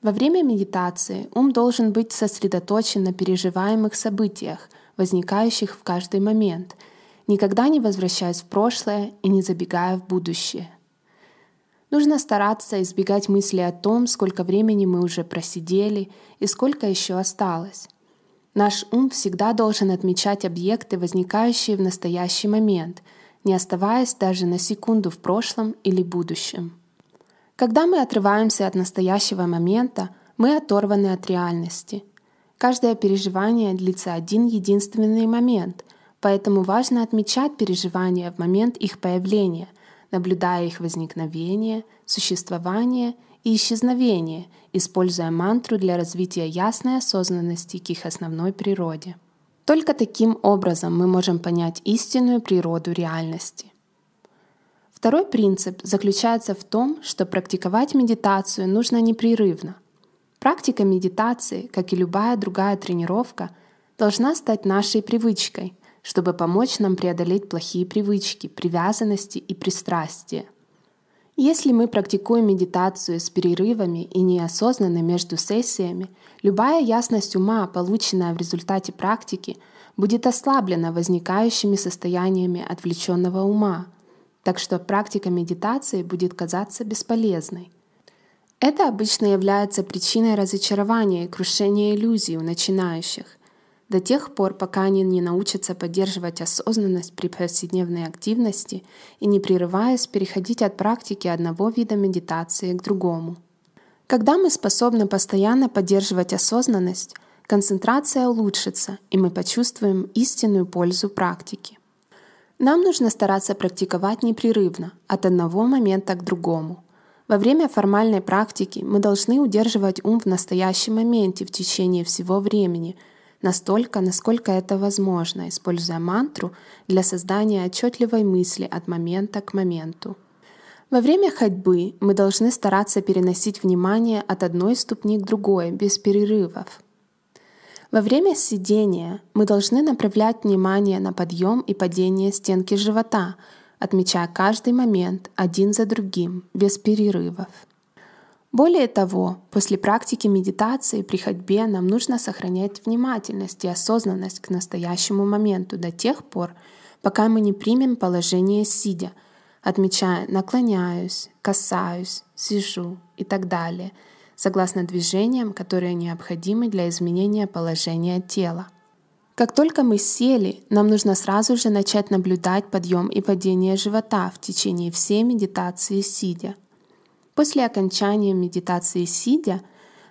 Во время медитации ум должен быть сосредоточен на переживаемых событиях, возникающих в каждый момент — никогда не возвращаясь в прошлое и не забегая в будущее. Нужно стараться избегать мысли о том, сколько времени мы уже просидели и сколько еще осталось. Наш ум всегда должен отмечать объекты, возникающие в настоящий момент, не оставаясь даже на секунду в прошлом или будущем. Когда мы отрываемся от настоящего момента, мы оторваны от реальности. Каждое переживание длится один единственный момент, Поэтому важно отмечать переживания в момент их появления, наблюдая их возникновение, существование и исчезновение, используя мантру для развития ясной осознанности к их основной природе. Только таким образом мы можем понять истинную природу реальности. Второй принцип заключается в том, что практиковать медитацию нужно непрерывно. Практика медитации, как и любая другая тренировка, должна стать нашей привычкой, чтобы помочь нам преодолеть плохие привычки, привязанности и пристрастия. Если мы практикуем медитацию с перерывами и неосознанно между сессиями, любая ясность ума, полученная в результате практики, будет ослаблена возникающими состояниями отвлеченного ума, так что практика медитации будет казаться бесполезной. Это обычно является причиной разочарования и крушения иллюзий у начинающих – до тех пор, пока они не научатся поддерживать осознанность при повседневной активности и не прерываясь переходить от практики одного вида медитации к другому. Когда мы способны постоянно поддерживать осознанность, концентрация улучшится, и мы почувствуем истинную пользу практики. Нам нужно стараться практиковать непрерывно, от одного момента к другому. Во время формальной практики мы должны удерживать ум в настоящем моменте в течение всего времени – настолько, насколько это возможно, используя мантру для создания отчетливой мысли от момента к моменту. Во время ходьбы мы должны стараться переносить внимание от одной ступни к другой без перерывов. Во время сидения мы должны направлять внимание на подъем и падение стенки живота, отмечая каждый момент один за другим, без перерывов. Более того, после практики медитации при ходьбе нам нужно сохранять внимательность и осознанность к настоящему моменту до тех пор, пока мы не примем положение сидя, отмечая «наклоняюсь», «касаюсь», «сижу» и так далее, согласно движениям, которые необходимы для изменения положения тела. Как только мы сели, нам нужно сразу же начать наблюдать подъем и падение живота в течение всей медитации сидя – После окончания медитации сидя,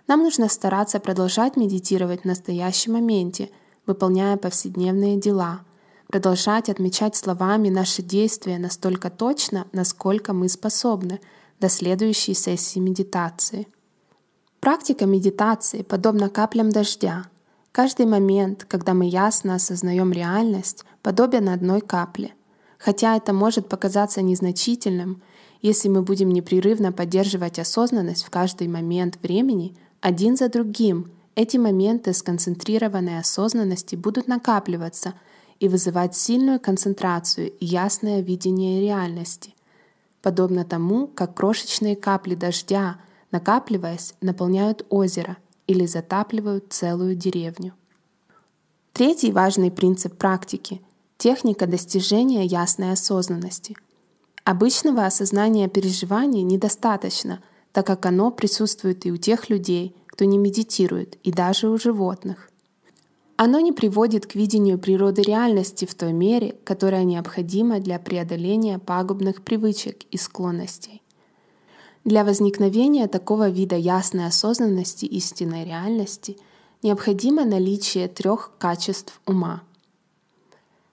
нам нужно стараться продолжать медитировать в настоящем моменте, выполняя повседневные дела, продолжать отмечать словами наши действия настолько точно, насколько мы способны, до следующей сессии медитации. Практика медитации подобна каплям дождя. Каждый момент, когда мы ясно осознаем реальность, подобен одной капле. Хотя это может показаться незначительным — если мы будем непрерывно поддерживать осознанность в каждый момент времени, один за другим, эти моменты сконцентрированной осознанности будут накапливаться и вызывать сильную концентрацию и ясное видение реальности, подобно тому, как крошечные капли дождя, накапливаясь, наполняют озеро или затапливают целую деревню. Третий важный принцип практики — техника достижения ясной осознанности — Обычного осознания переживания недостаточно, так как оно присутствует и у тех людей, кто не медитирует, и даже у животных. Оно не приводит к видению природы реальности в той мере, которая необходима для преодоления пагубных привычек и склонностей. Для возникновения такого вида ясной осознанности истинной реальности необходимо наличие трех качеств ума.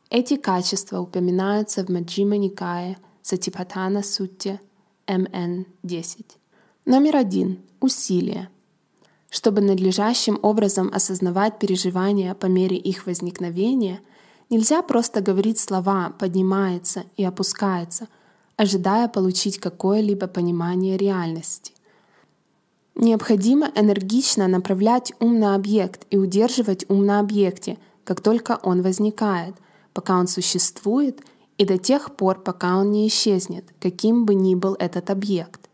Эти качества упоминаются в Маджима Никае – Сатипатана Сутте МН-10. Номер один. Усилие. Чтобы надлежащим образом осознавать переживания по мере их возникновения, нельзя просто говорить слова «поднимается» и «опускается», ожидая получить какое-либо понимание реальности. Необходимо энергично направлять ум на объект и удерживать ум на объекте, как только он возникает, пока он существует – и до тех пор, пока он не исчезнет, каким бы ни был этот объект.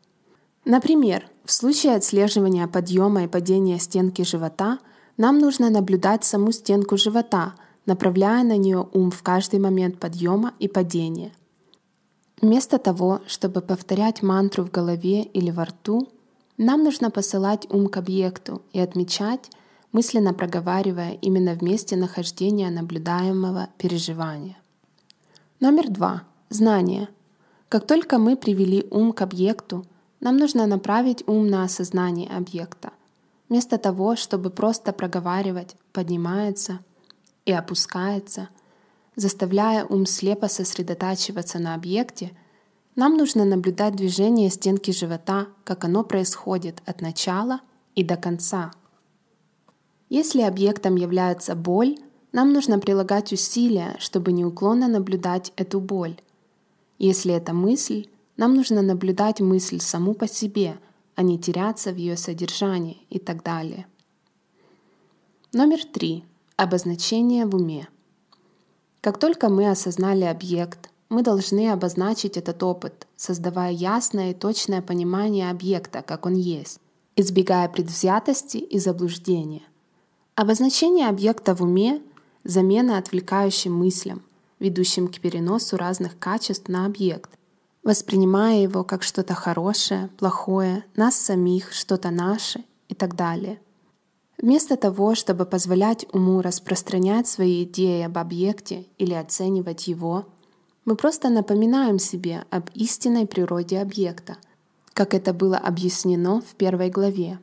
Например, в случае отслеживания подъема и падения стенки живота нам нужно наблюдать саму стенку живота, направляя на нее ум в каждый момент подъема и падения. Вместо того, чтобы повторять мантру в голове или во рту, нам нужно посылать ум к объекту и отмечать, мысленно проговаривая именно в месте нахождения наблюдаемого переживания. Номер два. Знание. Как только мы привели ум к объекту, нам нужно направить ум на осознание объекта. Вместо того, чтобы просто проговаривать, поднимается и опускается, заставляя ум слепо сосредотачиваться на объекте, нам нужно наблюдать движение стенки живота, как оно происходит от начала и до конца. Если объектом является боль, нам нужно прилагать усилия, чтобы неуклонно наблюдать эту боль. Если это мысль, нам нужно наблюдать мысль саму по себе, а не теряться в ее содержании и так далее. Номер три. Обозначение в уме. Как только мы осознали объект, мы должны обозначить этот опыт, создавая ясное и точное понимание объекта, как он есть, избегая предвзятости и заблуждения. Обозначение объекта в уме замена отвлекающим мыслям, ведущим к переносу разных качеств на объект, воспринимая его как что-то хорошее, плохое, нас самих, что-то наше и так далее. Вместо того, чтобы позволять уму распространять свои идеи об объекте или оценивать его, мы просто напоминаем себе об истинной природе объекта, как это было объяснено в первой главе.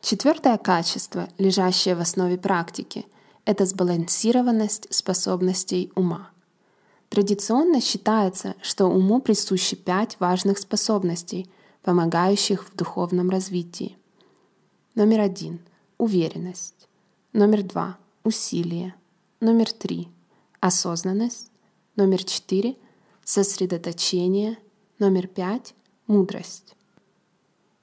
Четвертое качество, лежащее в основе практики — это сбалансированность способностей ума. Традиционно считается, что уму присущи пять важных способностей, помогающих в духовном развитии. Номер один — уверенность. Номер два — усилие. Номер три — осознанность. Номер четыре — сосредоточение. Номер пять — мудрость.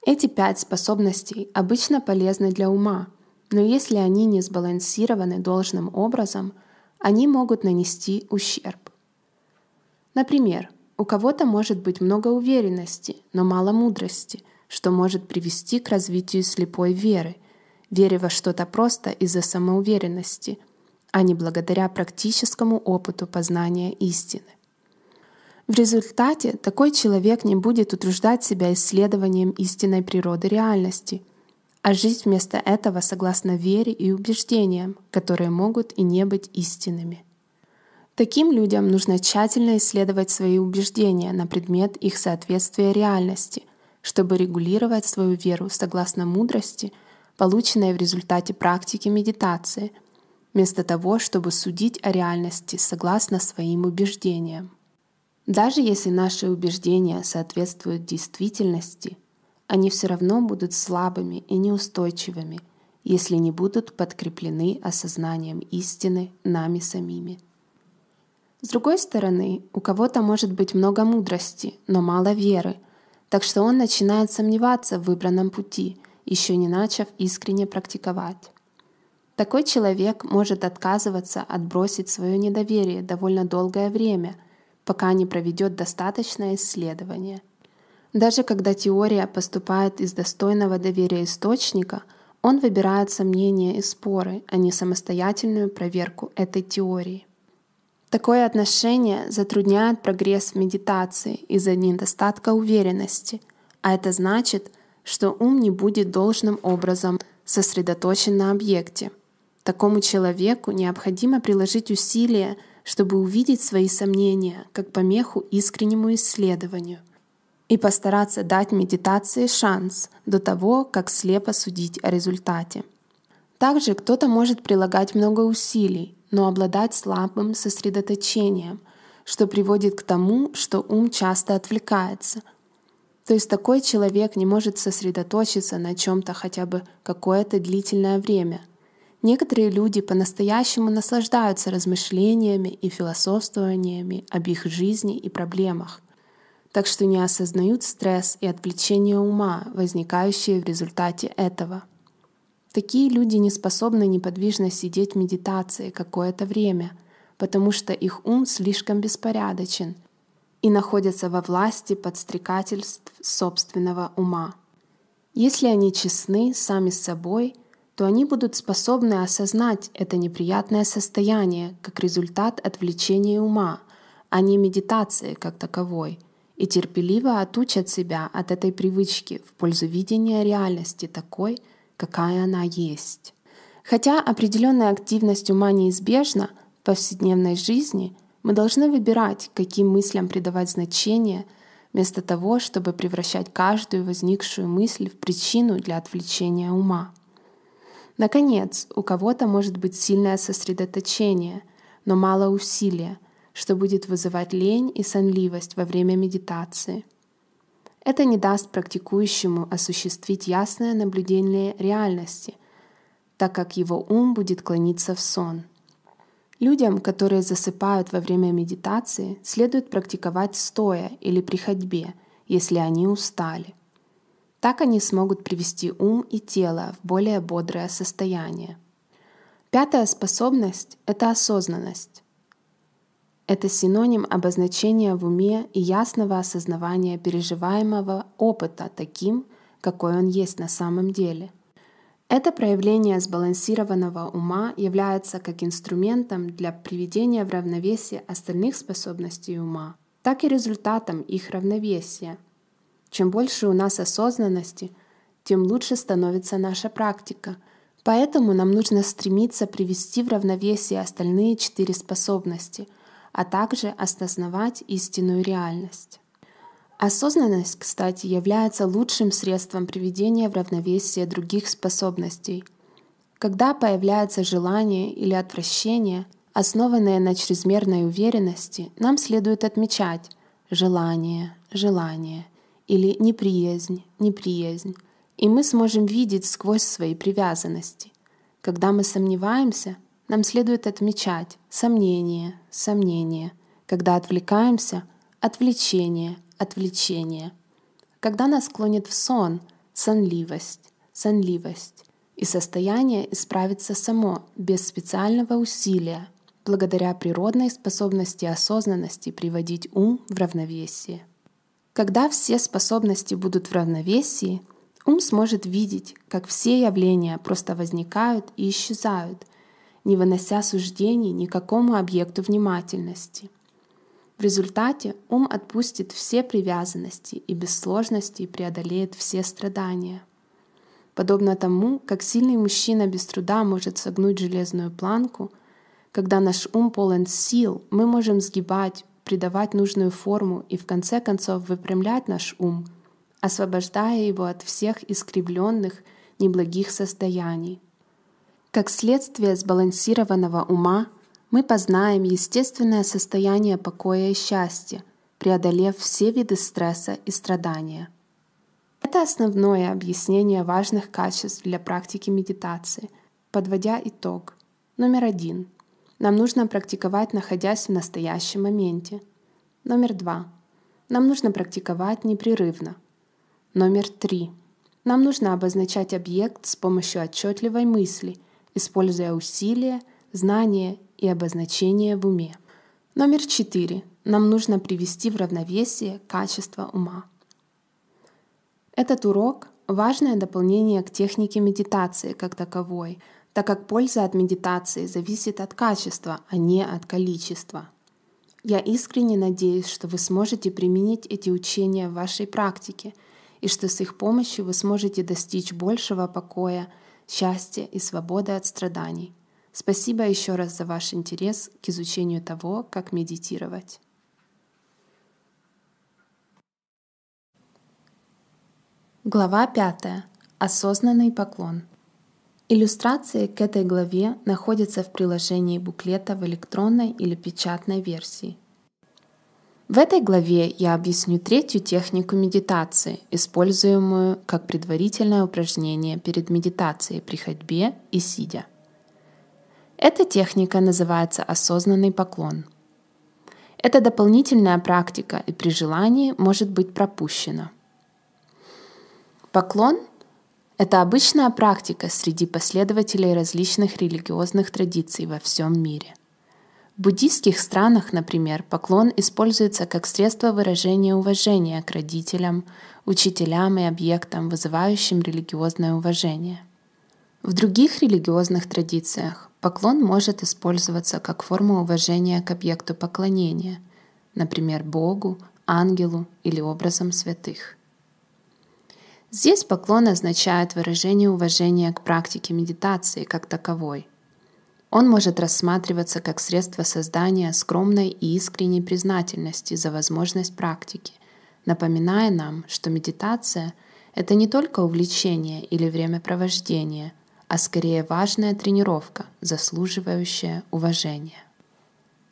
Эти пять способностей обычно полезны для ума, но если они не сбалансированы должным образом, они могут нанести ущерб. Например, у кого-то может быть много уверенности, но мало мудрости, что может привести к развитию слепой веры, вере во что-то просто из-за самоуверенности, а не благодаря практическому опыту познания истины. В результате такой человек не будет утруждать себя исследованием истинной природы реальности – а жить вместо этого согласно вере и убеждениям, которые могут и не быть истинными. Таким людям нужно тщательно исследовать свои убеждения на предмет их соответствия реальности, чтобы регулировать свою веру согласно мудрости, полученной в результате практики медитации, вместо того, чтобы судить о реальности согласно своим убеждениям. Даже если наши убеждения соответствуют действительности – они все равно будут слабыми и неустойчивыми, если не будут подкреплены осознанием истины нами самими. С другой стороны, у кого-то может быть много мудрости, но мало веры, так что он начинает сомневаться в выбранном пути, еще не начав искренне практиковать. Такой человек может отказываться отбросить свое недоверие довольно долгое время, пока не проведет достаточное исследование – даже когда теория поступает из достойного доверия источника, он выбирает сомнения и споры, а не самостоятельную проверку этой теории. Такое отношение затрудняет прогресс в медитации из-за недостатка уверенности, а это значит, что ум не будет должным образом сосредоточен на объекте. Такому человеку необходимо приложить усилия, чтобы увидеть свои сомнения как помеху искреннему исследованию — и постараться дать медитации шанс до того, как слепо судить о результате. Также кто-то может прилагать много усилий, но обладать слабым сосредоточением, что приводит к тому, что ум часто отвлекается. То есть такой человек не может сосредоточиться на чем-то хотя бы какое-то длительное время. Некоторые люди по-настоящему наслаждаются размышлениями и философствованиями об их жизни и проблемах, так что не осознают стресс и отвлечение ума, возникающие в результате этого. Такие люди не способны неподвижно сидеть в медитации какое-то время, потому что их ум слишком беспорядочен и находится во власти подстрекательств собственного ума. Если они честны сами с собой, то они будут способны осознать это неприятное состояние как результат отвлечения ума, а не медитации как таковой — и терпеливо отучат себя от этой привычки в пользу видения реальности такой, какая она есть. Хотя определенная активность ума неизбежна в повседневной жизни, мы должны выбирать, каким мыслям придавать значение, вместо того, чтобы превращать каждую возникшую мысль в причину для отвлечения ума. Наконец, у кого-то может быть сильное сосредоточение, но мало усилия, что будет вызывать лень и сонливость во время медитации. Это не даст практикующему осуществить ясное наблюдение реальности, так как его ум будет клониться в сон. Людям, которые засыпают во время медитации, следует практиковать стоя или при ходьбе, если они устали. Так они смогут привести ум и тело в более бодрое состояние. Пятая способность ⁇ это осознанность. Это синоним обозначения в уме и ясного осознавания переживаемого опыта таким, какой он есть на самом деле. Это проявление сбалансированного ума является как инструментом для приведения в равновесие остальных способностей ума, так и результатом их равновесия. Чем больше у нас осознанности, тем лучше становится наша практика — Поэтому нам нужно стремиться привести в равновесие остальные четыре способности, а также осознавать истинную реальность. Осознанность, кстати, является лучшим средством приведения в равновесие других способностей. Когда появляется желание или отвращение, основанное на чрезмерной уверенности, нам следует отмечать желание, желание или неприязнь, неприязнь, и мы сможем видеть сквозь свои привязанности. Когда мы сомневаемся, нам следует отмечать сомнение, сомнение. Когда отвлекаемся, отвлечение, отвлечение. Когда нас клонит в сон, сонливость, сонливость. И состояние исправится само, без специального усилия, благодаря природной способности осознанности приводить ум в равновесие. Когда все способности будут в равновесии, ум сможет видеть, как все явления просто возникают и исчезают – не вынося суждений никакому объекту внимательности. В результате ум отпустит все привязанности и без сложностей преодолеет все страдания. Подобно тому, как сильный мужчина без труда может согнуть железную планку, когда наш ум полон сил, мы можем сгибать, придавать нужную форму и в конце концов выпрямлять наш ум, освобождая его от всех искривленных, неблагих состояний – как следствие сбалансированного ума мы познаем естественное состояние покоя и счастья, преодолев все виды стресса и страдания. Это основное объяснение важных качеств для практики медитации. Подводя итог. Номер один. Нам нужно практиковать, находясь в настоящем моменте. Номер два. Нам нужно практиковать непрерывно. Номер три. Нам нужно обозначать объект с помощью отчетливой мысли – используя усилия, знания и обозначения в уме. Номер четыре. Нам нужно привести в равновесие качество ума. Этот урок — важное дополнение к технике медитации как таковой, так как польза от медитации зависит от качества, а не от количества. Я искренне надеюсь, что вы сможете применить эти учения в вашей практике и что с их помощью вы сможете достичь большего покоя — счастья и свободы от страданий. Спасибо еще раз за ваш интерес к изучению того, как медитировать. Глава пятая. Осознанный поклон. Иллюстрации к этой главе находятся в приложении буклета в электронной или печатной версии. В этой главе я объясню третью технику медитации, используемую как предварительное упражнение перед медитацией при ходьбе и сидя. Эта техника называется осознанный поклон. Это дополнительная практика и при желании может быть пропущена. Поклон – это обычная практика среди последователей различных религиозных традиций во всем мире – в буддийских странах, например, поклон используется как средство выражения уважения к родителям, учителям и объектам, вызывающим религиозное уважение. В других религиозных традициях поклон может использоваться как форма уважения к объекту поклонения, например, Богу, ангелу или образом святых. Здесь поклон означает выражение уважения к практике медитации как таковой – он может рассматриваться как средство создания скромной и искренней признательности за возможность практики, напоминая нам, что медитация — это не только увлечение или времяпровождение, а скорее важная тренировка, заслуживающая уважения.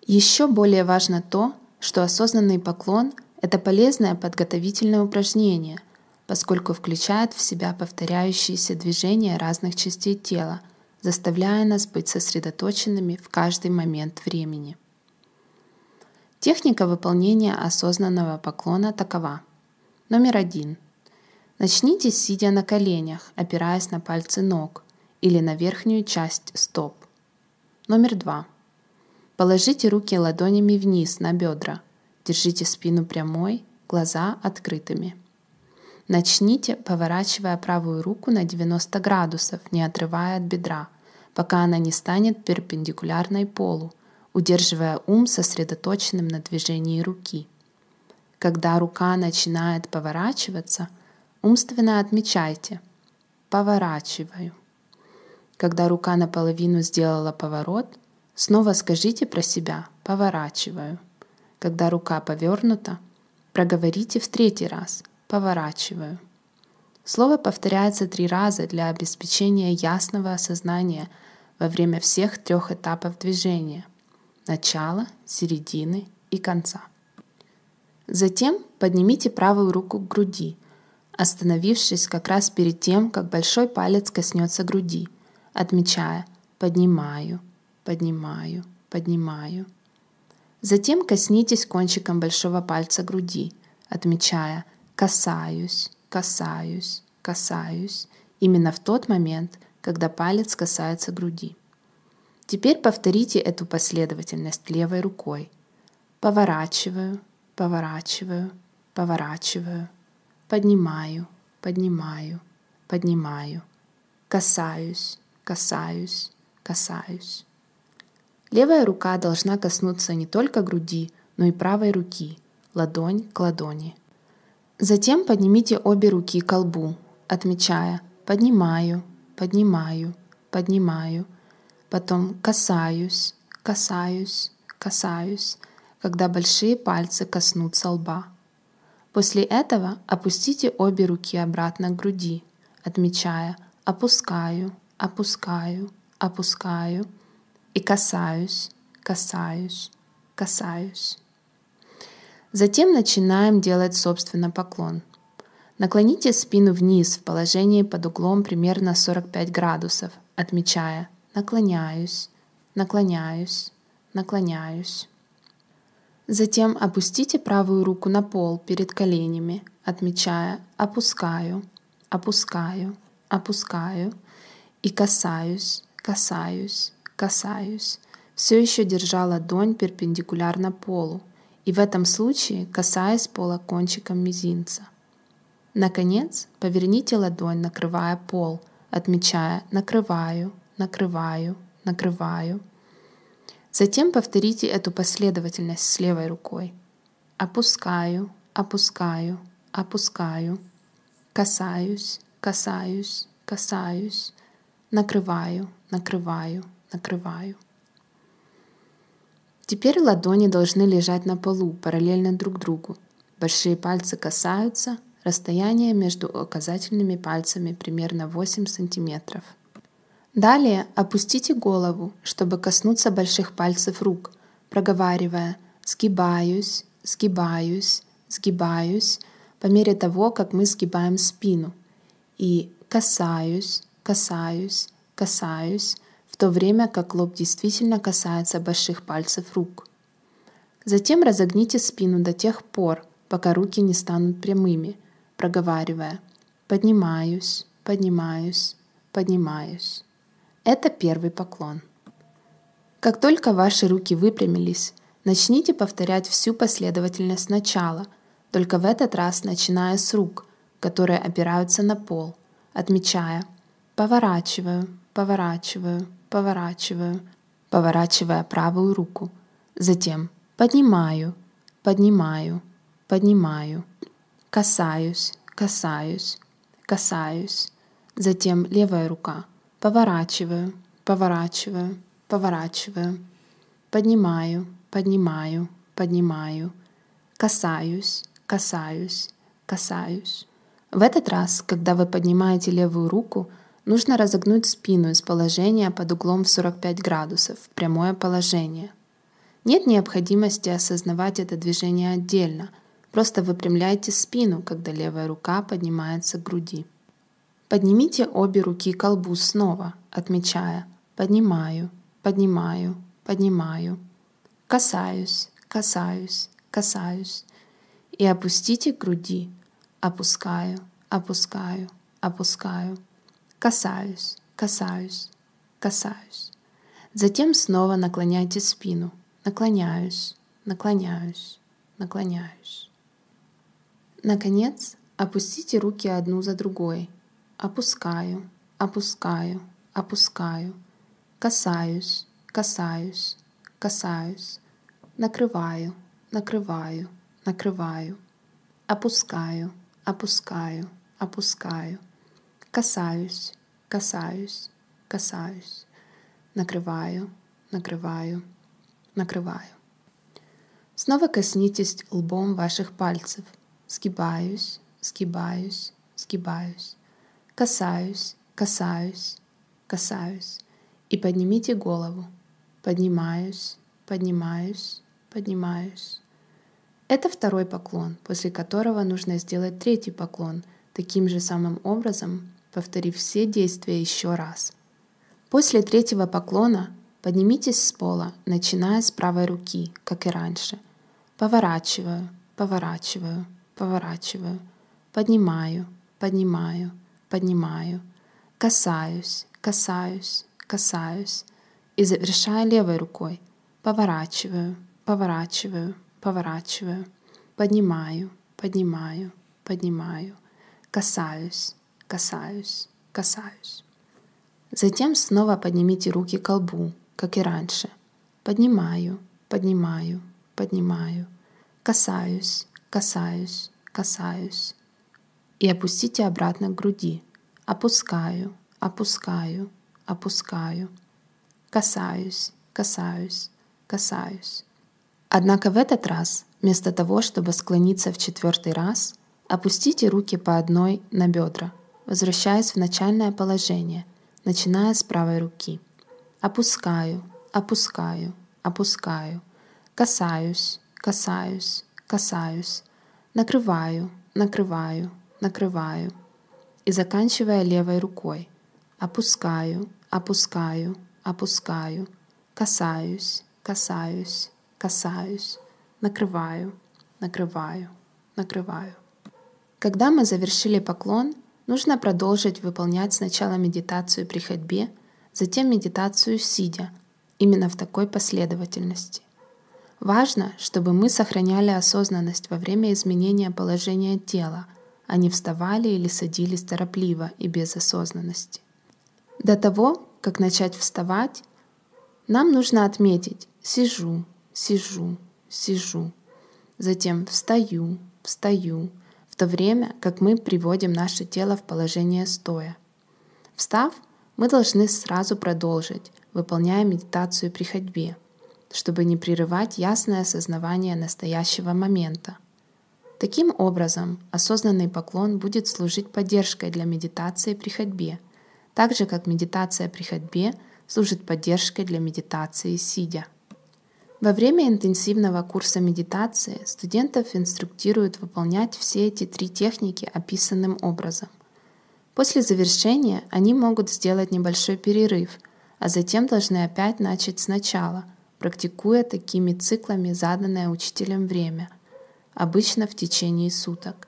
Еще более важно то, что осознанный поклон — это полезное подготовительное упражнение, поскольку включает в себя повторяющиеся движения разных частей тела — заставляя нас быть сосредоточенными в каждый момент времени. Техника выполнения осознанного поклона такова. Номер один. Начните, сидя на коленях, опираясь на пальцы ног или на верхнюю часть стоп. Номер два. Положите руки ладонями вниз на бедра. Держите спину прямой, глаза открытыми. Начните, поворачивая правую руку на 90 градусов, не отрывая от бедра, пока она не станет перпендикулярной полу, удерживая ум сосредоточенным на движении руки. Когда рука начинает поворачиваться, умственно отмечайте «поворачиваю». Когда рука наполовину сделала поворот, снова скажите про себя «поворачиваю». Когда рука повернута, проговорите в третий раз – поворачиваю. Слово повторяется три раза для обеспечения ясного осознания во время всех трех этапов движения – начала, середины и конца. Затем поднимите правую руку к груди, остановившись как раз перед тем, как большой палец коснется груди, отмечая «поднимаю, поднимаю, поднимаю». Затем коснитесь кончиком большого пальца груди, отмечая – касаюсь, касаюсь, касаюсь, именно в тот момент, когда палец касается груди. Теперь повторите эту последовательность левой рукой. Поворачиваю, поворачиваю, поворачиваю, поднимаю, поднимаю, поднимаю, касаюсь, касаюсь, касаюсь. Левая рука должна коснуться не только груди, но и правой руки, ладонь к ладони – Затем поднимите обе руки к лбу, отмечая «поднимаю», «поднимаю», «поднимаю», потом «касаюсь», «касаюсь», «касаюсь», когда большие пальцы коснутся лба. После этого опустите обе руки обратно к груди, отмечая «опускаю», «опускаю», «опускаю» и «касаюсь», «касаюсь», «касаюсь». Затем начинаем делать собственно поклон. Наклоните спину вниз в положении под углом примерно 45 градусов, отмечая «наклоняюсь», «наклоняюсь», «наклоняюсь». Затем опустите правую руку на пол перед коленями, отмечая «опускаю», «опускаю», «опускаю» и «касаюсь», «касаюсь», «касаюсь», все еще держа ладонь перпендикулярно полу, и в этом случае касаясь пола кончиком мизинца. Наконец, поверните ладонь, накрывая пол, отмечая «накрываю», «накрываю», «накрываю». Затем повторите эту последовательность с левой рукой. Опускаю, опускаю, опускаю, касаюсь, касаюсь, касаюсь, накрываю, накрываю, накрываю. Теперь ладони должны лежать на полу, параллельно друг другу. Большие пальцы касаются, расстояние между указательными пальцами примерно 8 сантиметров. Далее опустите голову, чтобы коснуться больших пальцев рук, проговаривая «сгибаюсь», «сгибаюсь», «сгибаюсь» по мере того, как мы сгибаем спину. И «касаюсь», «касаюсь», «касаюсь» то время как лоб действительно касается больших пальцев рук. Затем разогните спину до тех пор, пока руки не станут прямыми, проговаривая «поднимаюсь, поднимаюсь, поднимаюсь». Это первый поклон. Как только ваши руки выпрямились, начните повторять всю последовательность сначала, только в этот раз начиная с рук, которые опираются на пол, отмечая «поворачиваю, поворачиваю, поворачиваю, поворачивая правую руку. Затем поднимаю, поднимаю, поднимаю. Касаюсь, касаюсь, касаюсь. Затем левая рука. Поворачиваю, поворачиваю, поворачиваю. Поднимаю, поднимаю, поднимаю. Касаюсь, касаюсь, касаюсь. В этот раз, когда вы поднимаете левую руку – Нужно разогнуть спину из положения под углом в 45 градусов, в прямое положение. Нет необходимости осознавать это движение отдельно, просто выпрямляйте спину, когда левая рука поднимается к груди. Поднимите обе руки к колбу снова, отмечая «поднимаю», «поднимаю», «поднимаю», «касаюсь», «касаюсь», «касаюсь» и опустите к груди «опускаю», «опускаю», «опускаю». Касаюсь, касаюсь, касаюсь. Затем снова наклоняйте спину. Наклоняюсь, наклоняюсь, наклоняюсь. Наконец, опустите руки одну за другой. Опускаю, опускаю, опускаю. Касаюсь, касаюсь, касаюсь. Накрываю, накрываю, накрываю. Опускаю, опускаю, опускаю касаюсь, касаюсь, касаюсь, накрываю, накрываю, накрываю. Снова коснитесь лбом ваших пальцев. Сгибаюсь, сгибаюсь, сгибаюсь. Касаюсь, касаюсь, касаюсь. И поднимите голову. Поднимаюсь, поднимаюсь, поднимаюсь. Это второй поклон, после которого нужно сделать третий поклон таким же самым образом, повторив все действия еще раз. После третьего поклона поднимитесь с пола, начиная с правой руки, как и раньше. Поворачиваю, поворачиваю, поворачиваю, поднимаю, поднимаю, поднимаю, касаюсь, касаюсь, касаюсь и завершая левой рукой. Поворачиваю, поворачиваю, поворачиваю, поднимаю, поднимаю, поднимаю, касаюсь, касаюсь, касаюсь. Затем снова поднимите руки к колбу, как и раньше. Поднимаю, поднимаю, поднимаю. Касаюсь, касаюсь, касаюсь. И опустите обратно к груди. Опускаю, опускаю, опускаю. Касаюсь, касаюсь, касаюсь. Однако в этот раз, вместо того, чтобы склониться в четвертый раз, опустите руки по одной на бедра – возвращаюсь в начальное положение, начиная с правой руки. Опускаю, опускаю, опускаю. Касаюсь, касаюсь, касаюсь. Накрываю, накрываю, накрываю. И заканчивая левой рукой. Опускаю, опускаю, опускаю. Касаюсь, касаюсь, касаюсь. Накрываю, накрываю, накрываю. Когда мы завершили поклон, Нужно продолжить выполнять сначала медитацию при ходьбе, затем медитацию сидя, именно в такой последовательности. Важно, чтобы мы сохраняли осознанность во время изменения положения тела, а не вставали или садились торопливо и без осознанности. До того, как начать вставать, нам нужно отметить «сижу», «сижу», «сижу», затем «встаю», «встаю», то время как мы приводим наше тело в положение стоя. Встав, мы должны сразу продолжить, выполняя медитацию при ходьбе, чтобы не прерывать ясное осознавание настоящего момента. Таким образом, осознанный поклон будет служить поддержкой для медитации при ходьбе, так же как медитация при ходьбе служит поддержкой для медитации сидя. Во время интенсивного курса медитации студентов инструктируют выполнять все эти три техники описанным образом. После завершения они могут сделать небольшой перерыв, а затем должны опять начать сначала, практикуя такими циклами заданное учителем время, обычно в течение суток.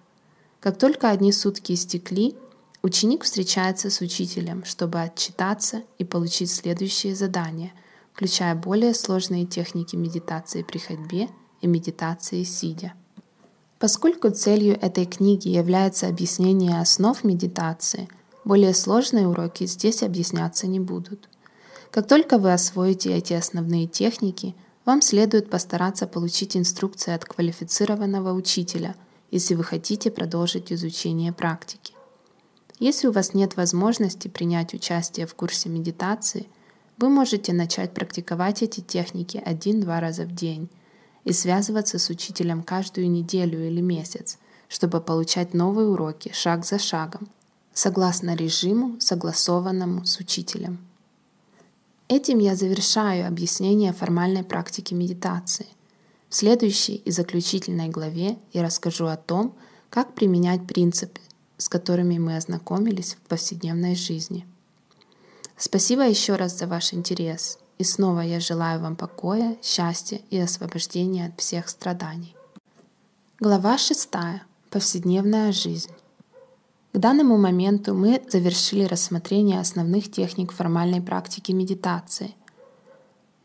Как только одни сутки истекли, ученик встречается с учителем, чтобы отчитаться и получить следующие задания – включая более сложные техники медитации при ходьбе и медитации сидя. Поскольку целью этой книги является объяснение основ медитации, более сложные уроки здесь объясняться не будут. Как только вы освоите эти основные техники, вам следует постараться получить инструкции от квалифицированного учителя, если вы хотите продолжить изучение практики. Если у вас нет возможности принять участие в курсе медитации – вы можете начать практиковать эти техники один-два раза в день и связываться с учителем каждую неделю или месяц, чтобы получать новые уроки шаг за шагом, согласно режиму, согласованному с учителем. Этим я завершаю объяснение формальной практики медитации. В следующей и заключительной главе я расскажу о том, как применять принципы, с которыми мы ознакомились в повседневной жизни – Спасибо еще раз за ваш интерес. И снова я желаю вам покоя, счастья и освобождения от всех страданий. Глава 6. Повседневная жизнь. К данному моменту мы завершили рассмотрение основных техник формальной практики медитации.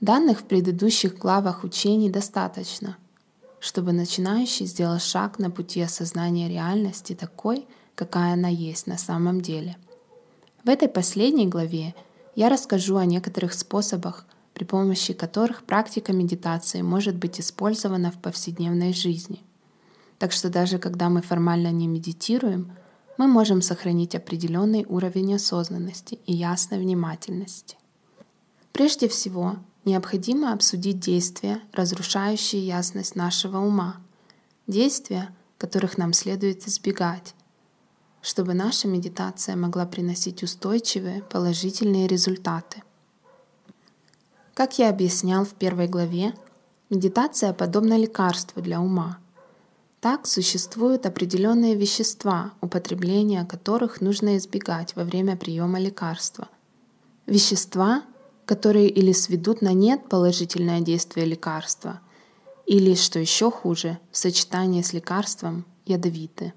Данных в предыдущих главах учений достаточно, чтобы начинающий сделал шаг на пути осознания реальности такой, какая она есть на самом деле. В этой последней главе – я расскажу о некоторых способах, при помощи которых практика медитации может быть использована в повседневной жизни. Так что даже когда мы формально не медитируем, мы можем сохранить определенный уровень осознанности и ясной внимательности. Прежде всего, необходимо обсудить действия, разрушающие ясность нашего ума, действия, которых нам следует избегать, чтобы наша медитация могла приносить устойчивые положительные результаты. Как я объяснял в первой главе, медитация подобна лекарству для ума. Так существуют определенные вещества, употребление которых нужно избегать во время приема лекарства. Вещества, которые или сведут на нет положительное действие лекарства, или, что еще хуже, в сочетании с лекарством ядовиты.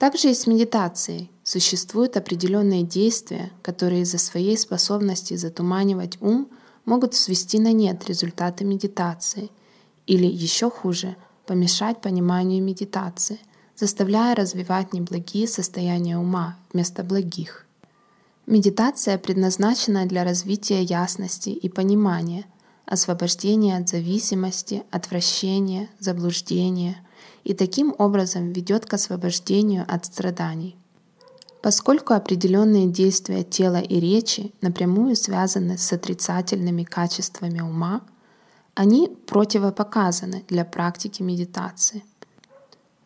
Также и с медитацией. Существуют определенные действия, которые из-за своей способности затуманивать ум могут свести на нет результаты медитации или, еще хуже, помешать пониманию медитации, заставляя развивать неблагие состояния ума вместо благих. Медитация предназначена для развития ясности и понимания, освобождения от зависимости, отвращения, заблуждения – и таким образом ведет к освобождению от страданий. Поскольку определенные действия тела и речи напрямую связаны с отрицательными качествами ума, они противопоказаны для практики медитации.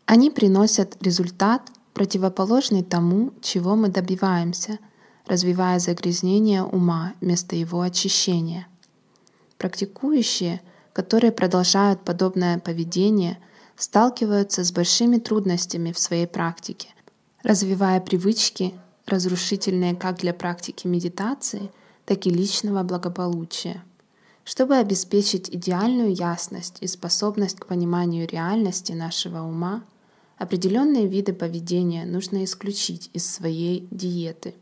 Они приносят результат, противоположный тому, чего мы добиваемся, развивая загрязнение ума вместо его очищения. Практикующие, которые продолжают подобное поведение – сталкиваются с большими трудностями в своей практике, развивая привычки, разрушительные как для практики медитации, так и личного благополучия. Чтобы обеспечить идеальную ясность и способность к пониманию реальности нашего ума, определенные виды поведения нужно исключить из своей диеты.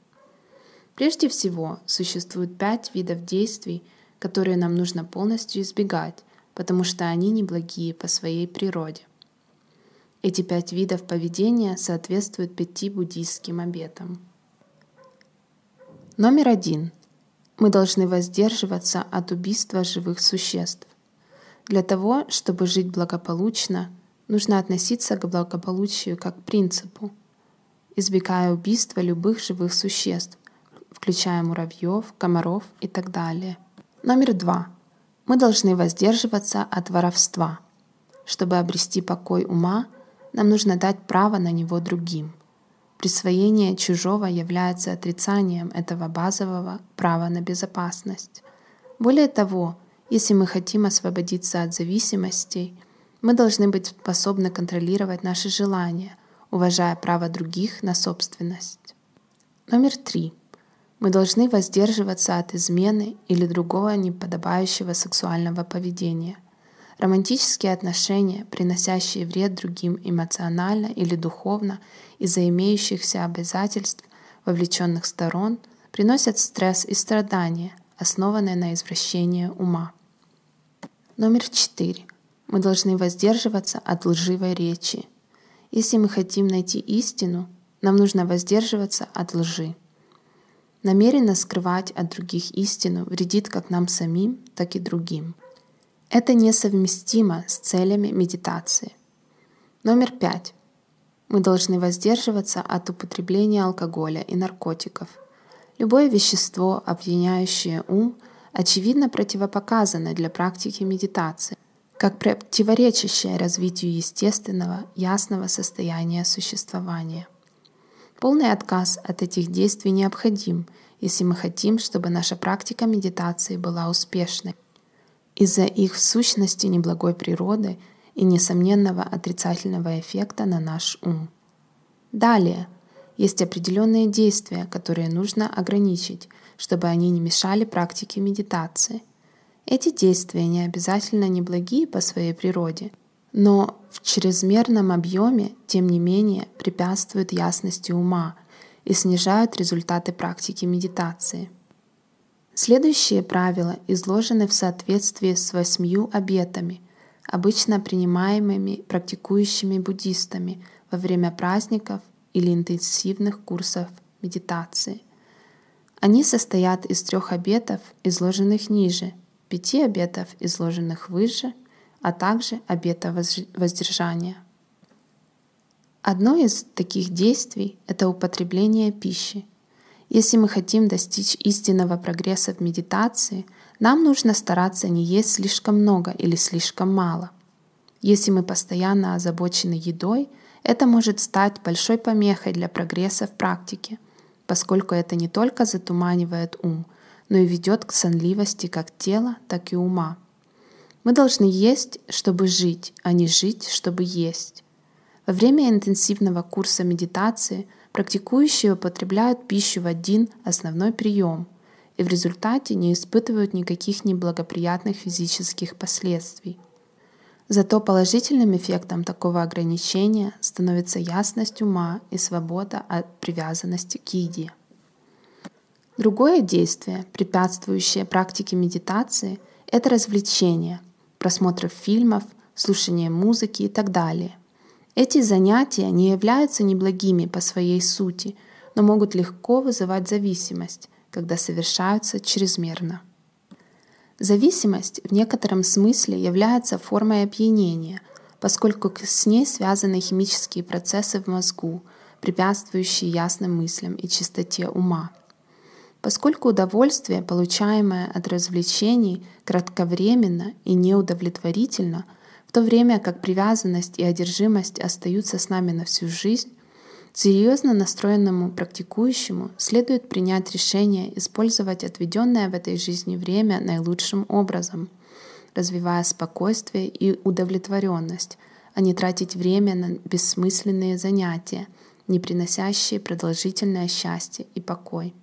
Прежде всего, существует пять видов действий, которые нам нужно полностью избегать, потому что они неблагие по своей природе. Эти пять видов поведения соответствуют пяти буддийским обетам. Номер один. Мы должны воздерживаться от убийства живых существ. Для того, чтобы жить благополучно, нужно относиться к благополучию как к принципу, избегая убийства любых живых существ, включая муравьев, комаров и так далее. Номер два. Мы должны воздерживаться от воровства. Чтобы обрести покой ума, нам нужно дать право на него другим. Присвоение чужого является отрицанием этого базового права на безопасность. Более того, если мы хотим освободиться от зависимостей, мы должны быть способны контролировать наши желания, уважая право других на собственность. Номер три. Мы должны воздерживаться от измены или другого неподобающего сексуального поведения. Романтические отношения, приносящие вред другим эмоционально или духовно из-за имеющихся обязательств вовлеченных сторон, приносят стресс и страдания, основанные на извращении ума. Номер четыре. Мы должны воздерживаться от лживой речи. Если мы хотим найти истину, нам нужно воздерживаться от лжи намеренно скрывать от других истину вредит как нам самим, так и другим. Это несовместимо с целями медитации. Номер пять. Мы должны воздерживаться от употребления алкоголя и наркотиков. Любое вещество, опьяняющее ум, очевидно противопоказано для практики медитации, как противоречащее развитию естественного, ясного состояния существования. Полный отказ от этих действий необходим, если мы хотим, чтобы наша практика медитации была успешной. Из-за их сущности неблагой природы и несомненного отрицательного эффекта на наш ум. Далее, есть определенные действия, которые нужно ограничить, чтобы они не мешали практике медитации. Эти действия не обязательно неблагие по своей природе – но в чрезмерном объеме, тем не менее, препятствуют ясности ума и снижают результаты практики медитации. Следующие правила изложены в соответствии с восьмью обетами, обычно принимаемыми практикующими буддистами во время праздников или интенсивных курсов медитации. Они состоят из трех обетов, изложенных ниже, пяти обетов, изложенных выше – а также обета воздержания. Одно из таких действий – это употребление пищи. Если мы хотим достичь истинного прогресса в медитации, нам нужно стараться не есть слишком много или слишком мало. Если мы постоянно озабочены едой, это может стать большой помехой для прогресса в практике, поскольку это не только затуманивает ум, но и ведет к сонливости как тела, так и ума – мы должны есть, чтобы жить, а не жить, чтобы есть. Во время интенсивного курса медитации практикующие употребляют пищу в один основной прием и в результате не испытывают никаких неблагоприятных физических последствий. Зато положительным эффектом такого ограничения становится ясность ума и свобода от привязанности к еде. Другое действие, препятствующее практике медитации, это развлечение – просмотров фильмов, слушания музыки и так далее. Эти занятия не являются неблагими по своей сути, но могут легко вызывать зависимость, когда совершаются чрезмерно. Зависимость в некотором смысле является формой опьянения, поскольку с ней связаны химические процессы в мозгу, препятствующие ясным мыслям и чистоте ума – поскольку удовольствие, получаемое от развлечений, кратковременно и неудовлетворительно, в то время как привязанность и одержимость остаются с нами на всю жизнь, серьезно настроенному практикующему следует принять решение использовать отведенное в этой жизни время наилучшим образом, развивая спокойствие и удовлетворенность, а не тратить время на бессмысленные занятия, не приносящие продолжительное счастье и покой.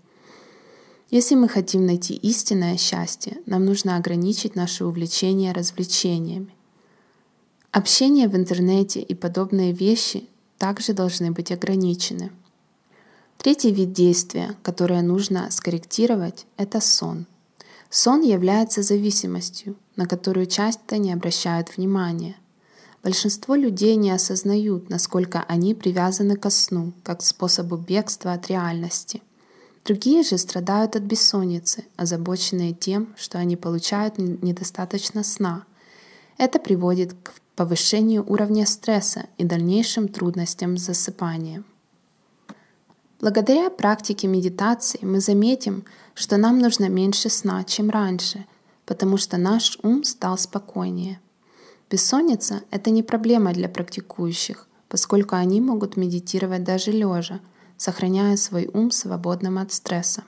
Если мы хотим найти истинное счастье, нам нужно ограничить наше увлечение развлечениями. Общение в интернете и подобные вещи также должны быть ограничены. Третий вид действия, которое нужно скорректировать, это сон. Сон является зависимостью, на которую часто не обращают внимания. Большинство людей не осознают, насколько они привязаны ко сну, как к способу бегства от реальности – Другие же страдают от бессонницы, озабоченные тем, что они получают недостаточно сна. Это приводит к повышению уровня стресса и дальнейшим трудностям с засыпанием. Благодаря практике медитации мы заметим, что нам нужно меньше сна, чем раньше, потому что наш ум стал спокойнее. Бессонница — это не проблема для практикующих, поскольку они могут медитировать даже лежа — сохраняя свой ум свободным от стресса.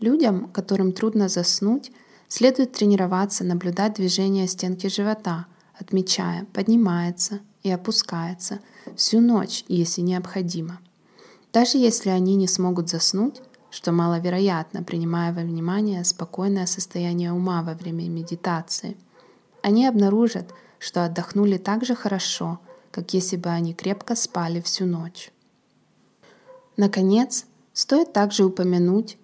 Людям, которым трудно заснуть, следует тренироваться наблюдать движение стенки живота, отмечая, поднимается и опускается всю ночь, если необходимо. Даже если они не смогут заснуть, что маловероятно, принимая во внимание спокойное состояние ума во время медитации, они обнаружат, что отдохнули так же хорошо, как если бы они крепко спали всю ночь. Наконец, стоит также упомянуть,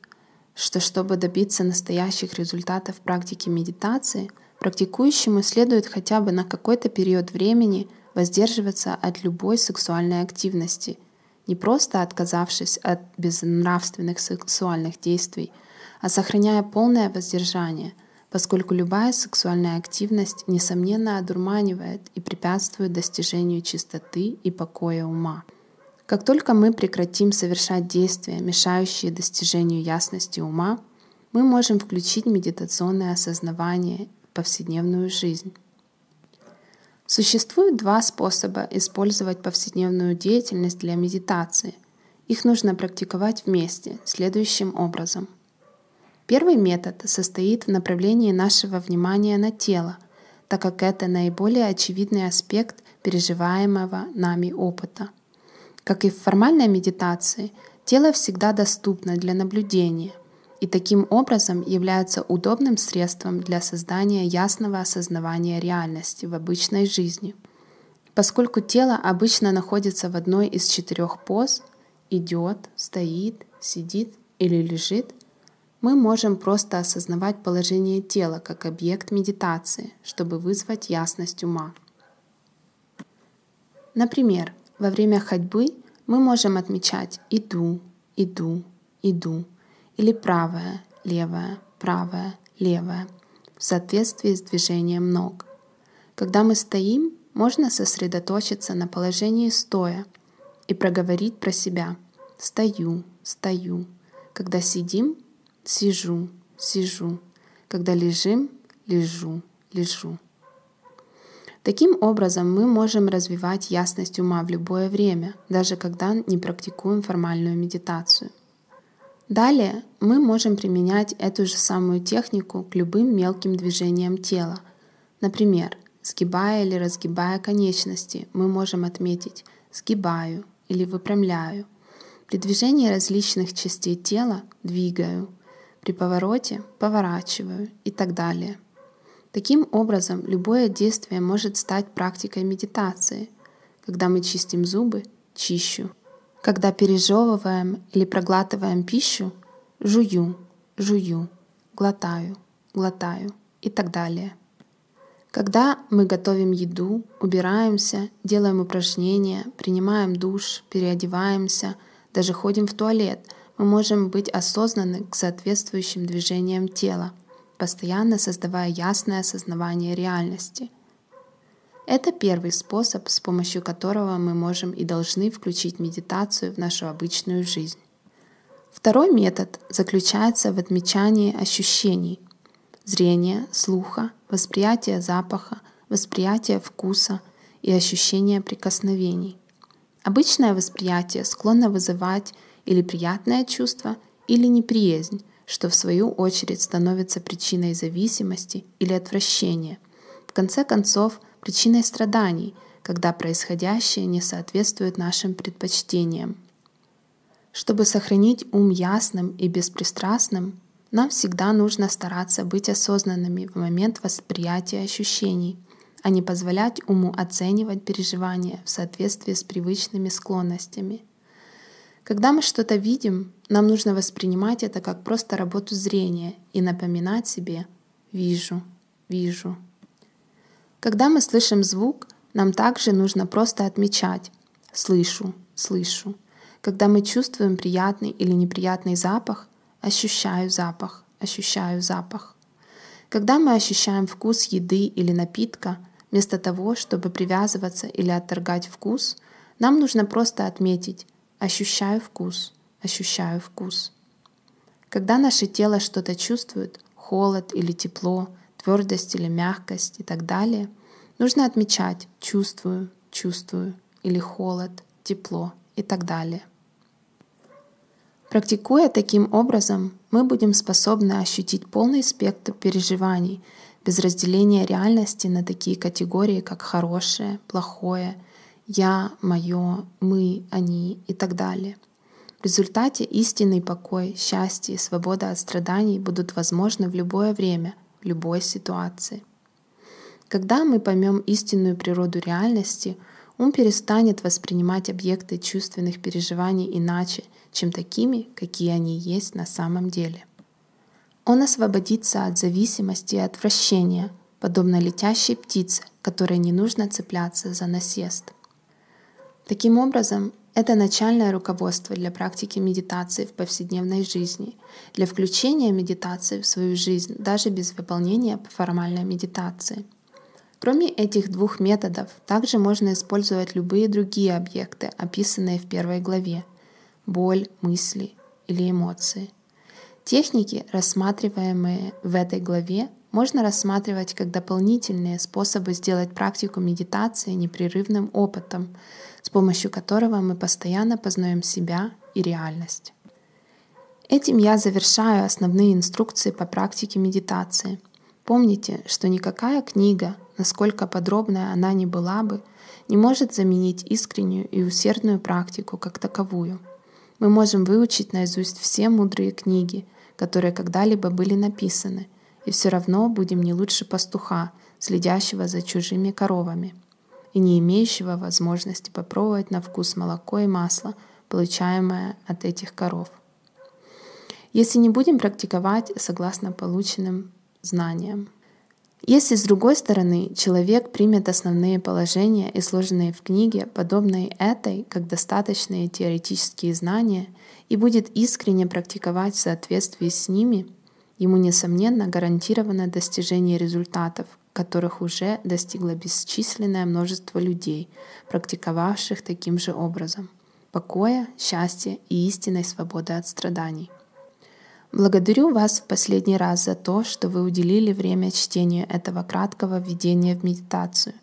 что чтобы добиться настоящих результатов в практике медитации, практикующему следует хотя бы на какой-то период времени воздерживаться от любой сексуальной активности, не просто отказавшись от безнравственных сексуальных действий, а сохраняя полное воздержание, поскольку любая сексуальная активность, несомненно, одурманивает и препятствует достижению чистоты и покоя ума. Как только мы прекратим совершать действия, мешающие достижению ясности ума, мы можем включить медитационное осознавание в повседневную жизнь. Существует два способа использовать повседневную деятельность для медитации. Их нужно практиковать вместе следующим образом. Первый метод состоит в направлении нашего внимания на тело, так как это наиболее очевидный аспект переживаемого нами опыта – как и в формальной медитации, тело всегда доступно для наблюдения и таким образом является удобным средством для создания ясного осознавания реальности в обычной жизни. Поскольку тело обычно находится в одной из четырех поз – идет, стоит, сидит или лежит – мы можем просто осознавать положение тела как объект медитации, чтобы вызвать ясность ума. Например, во время ходьбы мы можем отмечать «иду», «иду», «иду» или «правое», «левое», «правое», «левое» в соответствии с движением ног. Когда мы стоим, можно сосредоточиться на положении стоя и проговорить про себя «стою», «стою». Когда сидим – «сижу», «сижу». Когда лежим – «лежу», «лежу». Таким образом, мы можем развивать ясность ума в любое время, даже когда не практикуем формальную медитацию. Далее мы можем применять эту же самую технику к любым мелким движениям тела. Например, сгибая или разгибая конечности, мы можем отметить «сгибаю» или «выпрямляю». При движении различных частей тела «двигаю», при повороте «поворачиваю» и так далее – Таким образом, любое действие может стать практикой медитации, когда мы чистим зубы, чищу. Когда пережевываем или проглатываем пищу, жую, жую, глотаю, глотаю и так далее. Когда мы готовим еду, убираемся, делаем упражнения, принимаем душ, переодеваемся, даже ходим в туалет, мы можем быть осознаны к соответствующим движениям тела – постоянно создавая ясное осознавание реальности. Это первый способ, с помощью которого мы можем и должны включить медитацию в нашу обычную жизнь. Второй метод заключается в отмечании ощущений – зрения, слуха, восприятия запаха, восприятия вкуса и ощущения прикосновений. Обычное восприятие склонно вызывать или приятное чувство, или неприязнь, что в свою очередь становится причиной зависимости или отвращения. В конце концов, причиной страданий, когда происходящее не соответствует нашим предпочтениям. Чтобы сохранить ум ясным и беспристрастным, нам всегда нужно стараться быть осознанными в момент восприятия ощущений, а не позволять уму оценивать переживания в соответствии с привычными склонностями. Когда мы что-то видим, нам нужно воспринимать это как просто работу зрения и напоминать себе «вижу, вижу». Когда мы слышим звук, нам также нужно просто отмечать «слышу, слышу». Когда мы чувствуем приятный или неприятный запах, ощущаю запах, ощущаю запах. Когда мы ощущаем вкус еды или напитка, вместо того, чтобы привязываться или отторгать вкус, нам нужно просто отметить «ощущаю вкус», ощущаю вкус. Когда наше тело что-то чувствует, холод или тепло, твердость или мягкость и так далее, нужно отмечать «чувствую», «чувствую» или «холод», «тепло» и так далее. Практикуя таким образом, мы будем способны ощутить полный спектр переживаний без разделения реальности на такие категории, как хорошее, плохое, я, мое, мы, они и так далее — в результате истинный покой, счастье и свобода от страданий будут возможны в любое время, в любой ситуации. Когда мы поймем истинную природу реальности, ум перестанет воспринимать объекты чувственных переживаний иначе, чем такими, какие они есть на самом деле. Он освободится от зависимости и отвращения, подобно летящей птице, которой не нужно цепляться за насест. Таким образом, это начальное руководство для практики медитации в повседневной жизни, для включения медитации в свою жизнь даже без выполнения формальной медитации. Кроме этих двух методов, также можно использовать любые другие объекты, описанные в первой главе – боль, мысли или эмоции. Техники, рассматриваемые в этой главе, можно рассматривать как дополнительные способы сделать практику медитации непрерывным опытом – с помощью которого мы постоянно познаем себя и реальность. Этим я завершаю основные инструкции по практике медитации. Помните, что никакая книга, насколько подробная она ни была бы, не может заменить искреннюю и усердную практику как таковую. Мы можем выучить наизусть все мудрые книги, которые когда-либо были написаны, и все равно будем не лучше пастуха, следящего за чужими коровами и не имеющего возможности попробовать на вкус молоко и масло, получаемое от этих коров. Если не будем практиковать согласно полученным знаниям. Если, с другой стороны, человек примет основные положения, изложенные в книге, подобные этой, как достаточные теоретические знания, и будет искренне практиковать в соответствии с ними, ему, несомненно, гарантировано достижение результатов, которых уже достигло бесчисленное множество людей, практиковавших таким же образом – покоя, счастья и истинной свободы от страданий. Благодарю вас в последний раз за то, что вы уделили время чтению этого краткого введения в медитацию.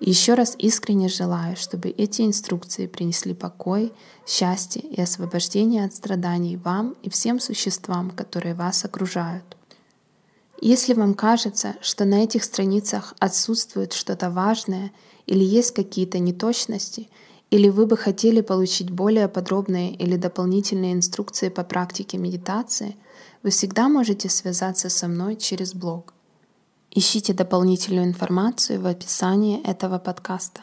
И еще раз искренне желаю, чтобы эти инструкции принесли покой, счастье и освобождение от страданий вам и всем существам, которые вас окружают. Если вам кажется, что на этих страницах отсутствует что-то важное или есть какие-то неточности, или вы бы хотели получить более подробные или дополнительные инструкции по практике медитации, вы всегда можете связаться со мной через блог. Ищите дополнительную информацию в описании этого подкаста.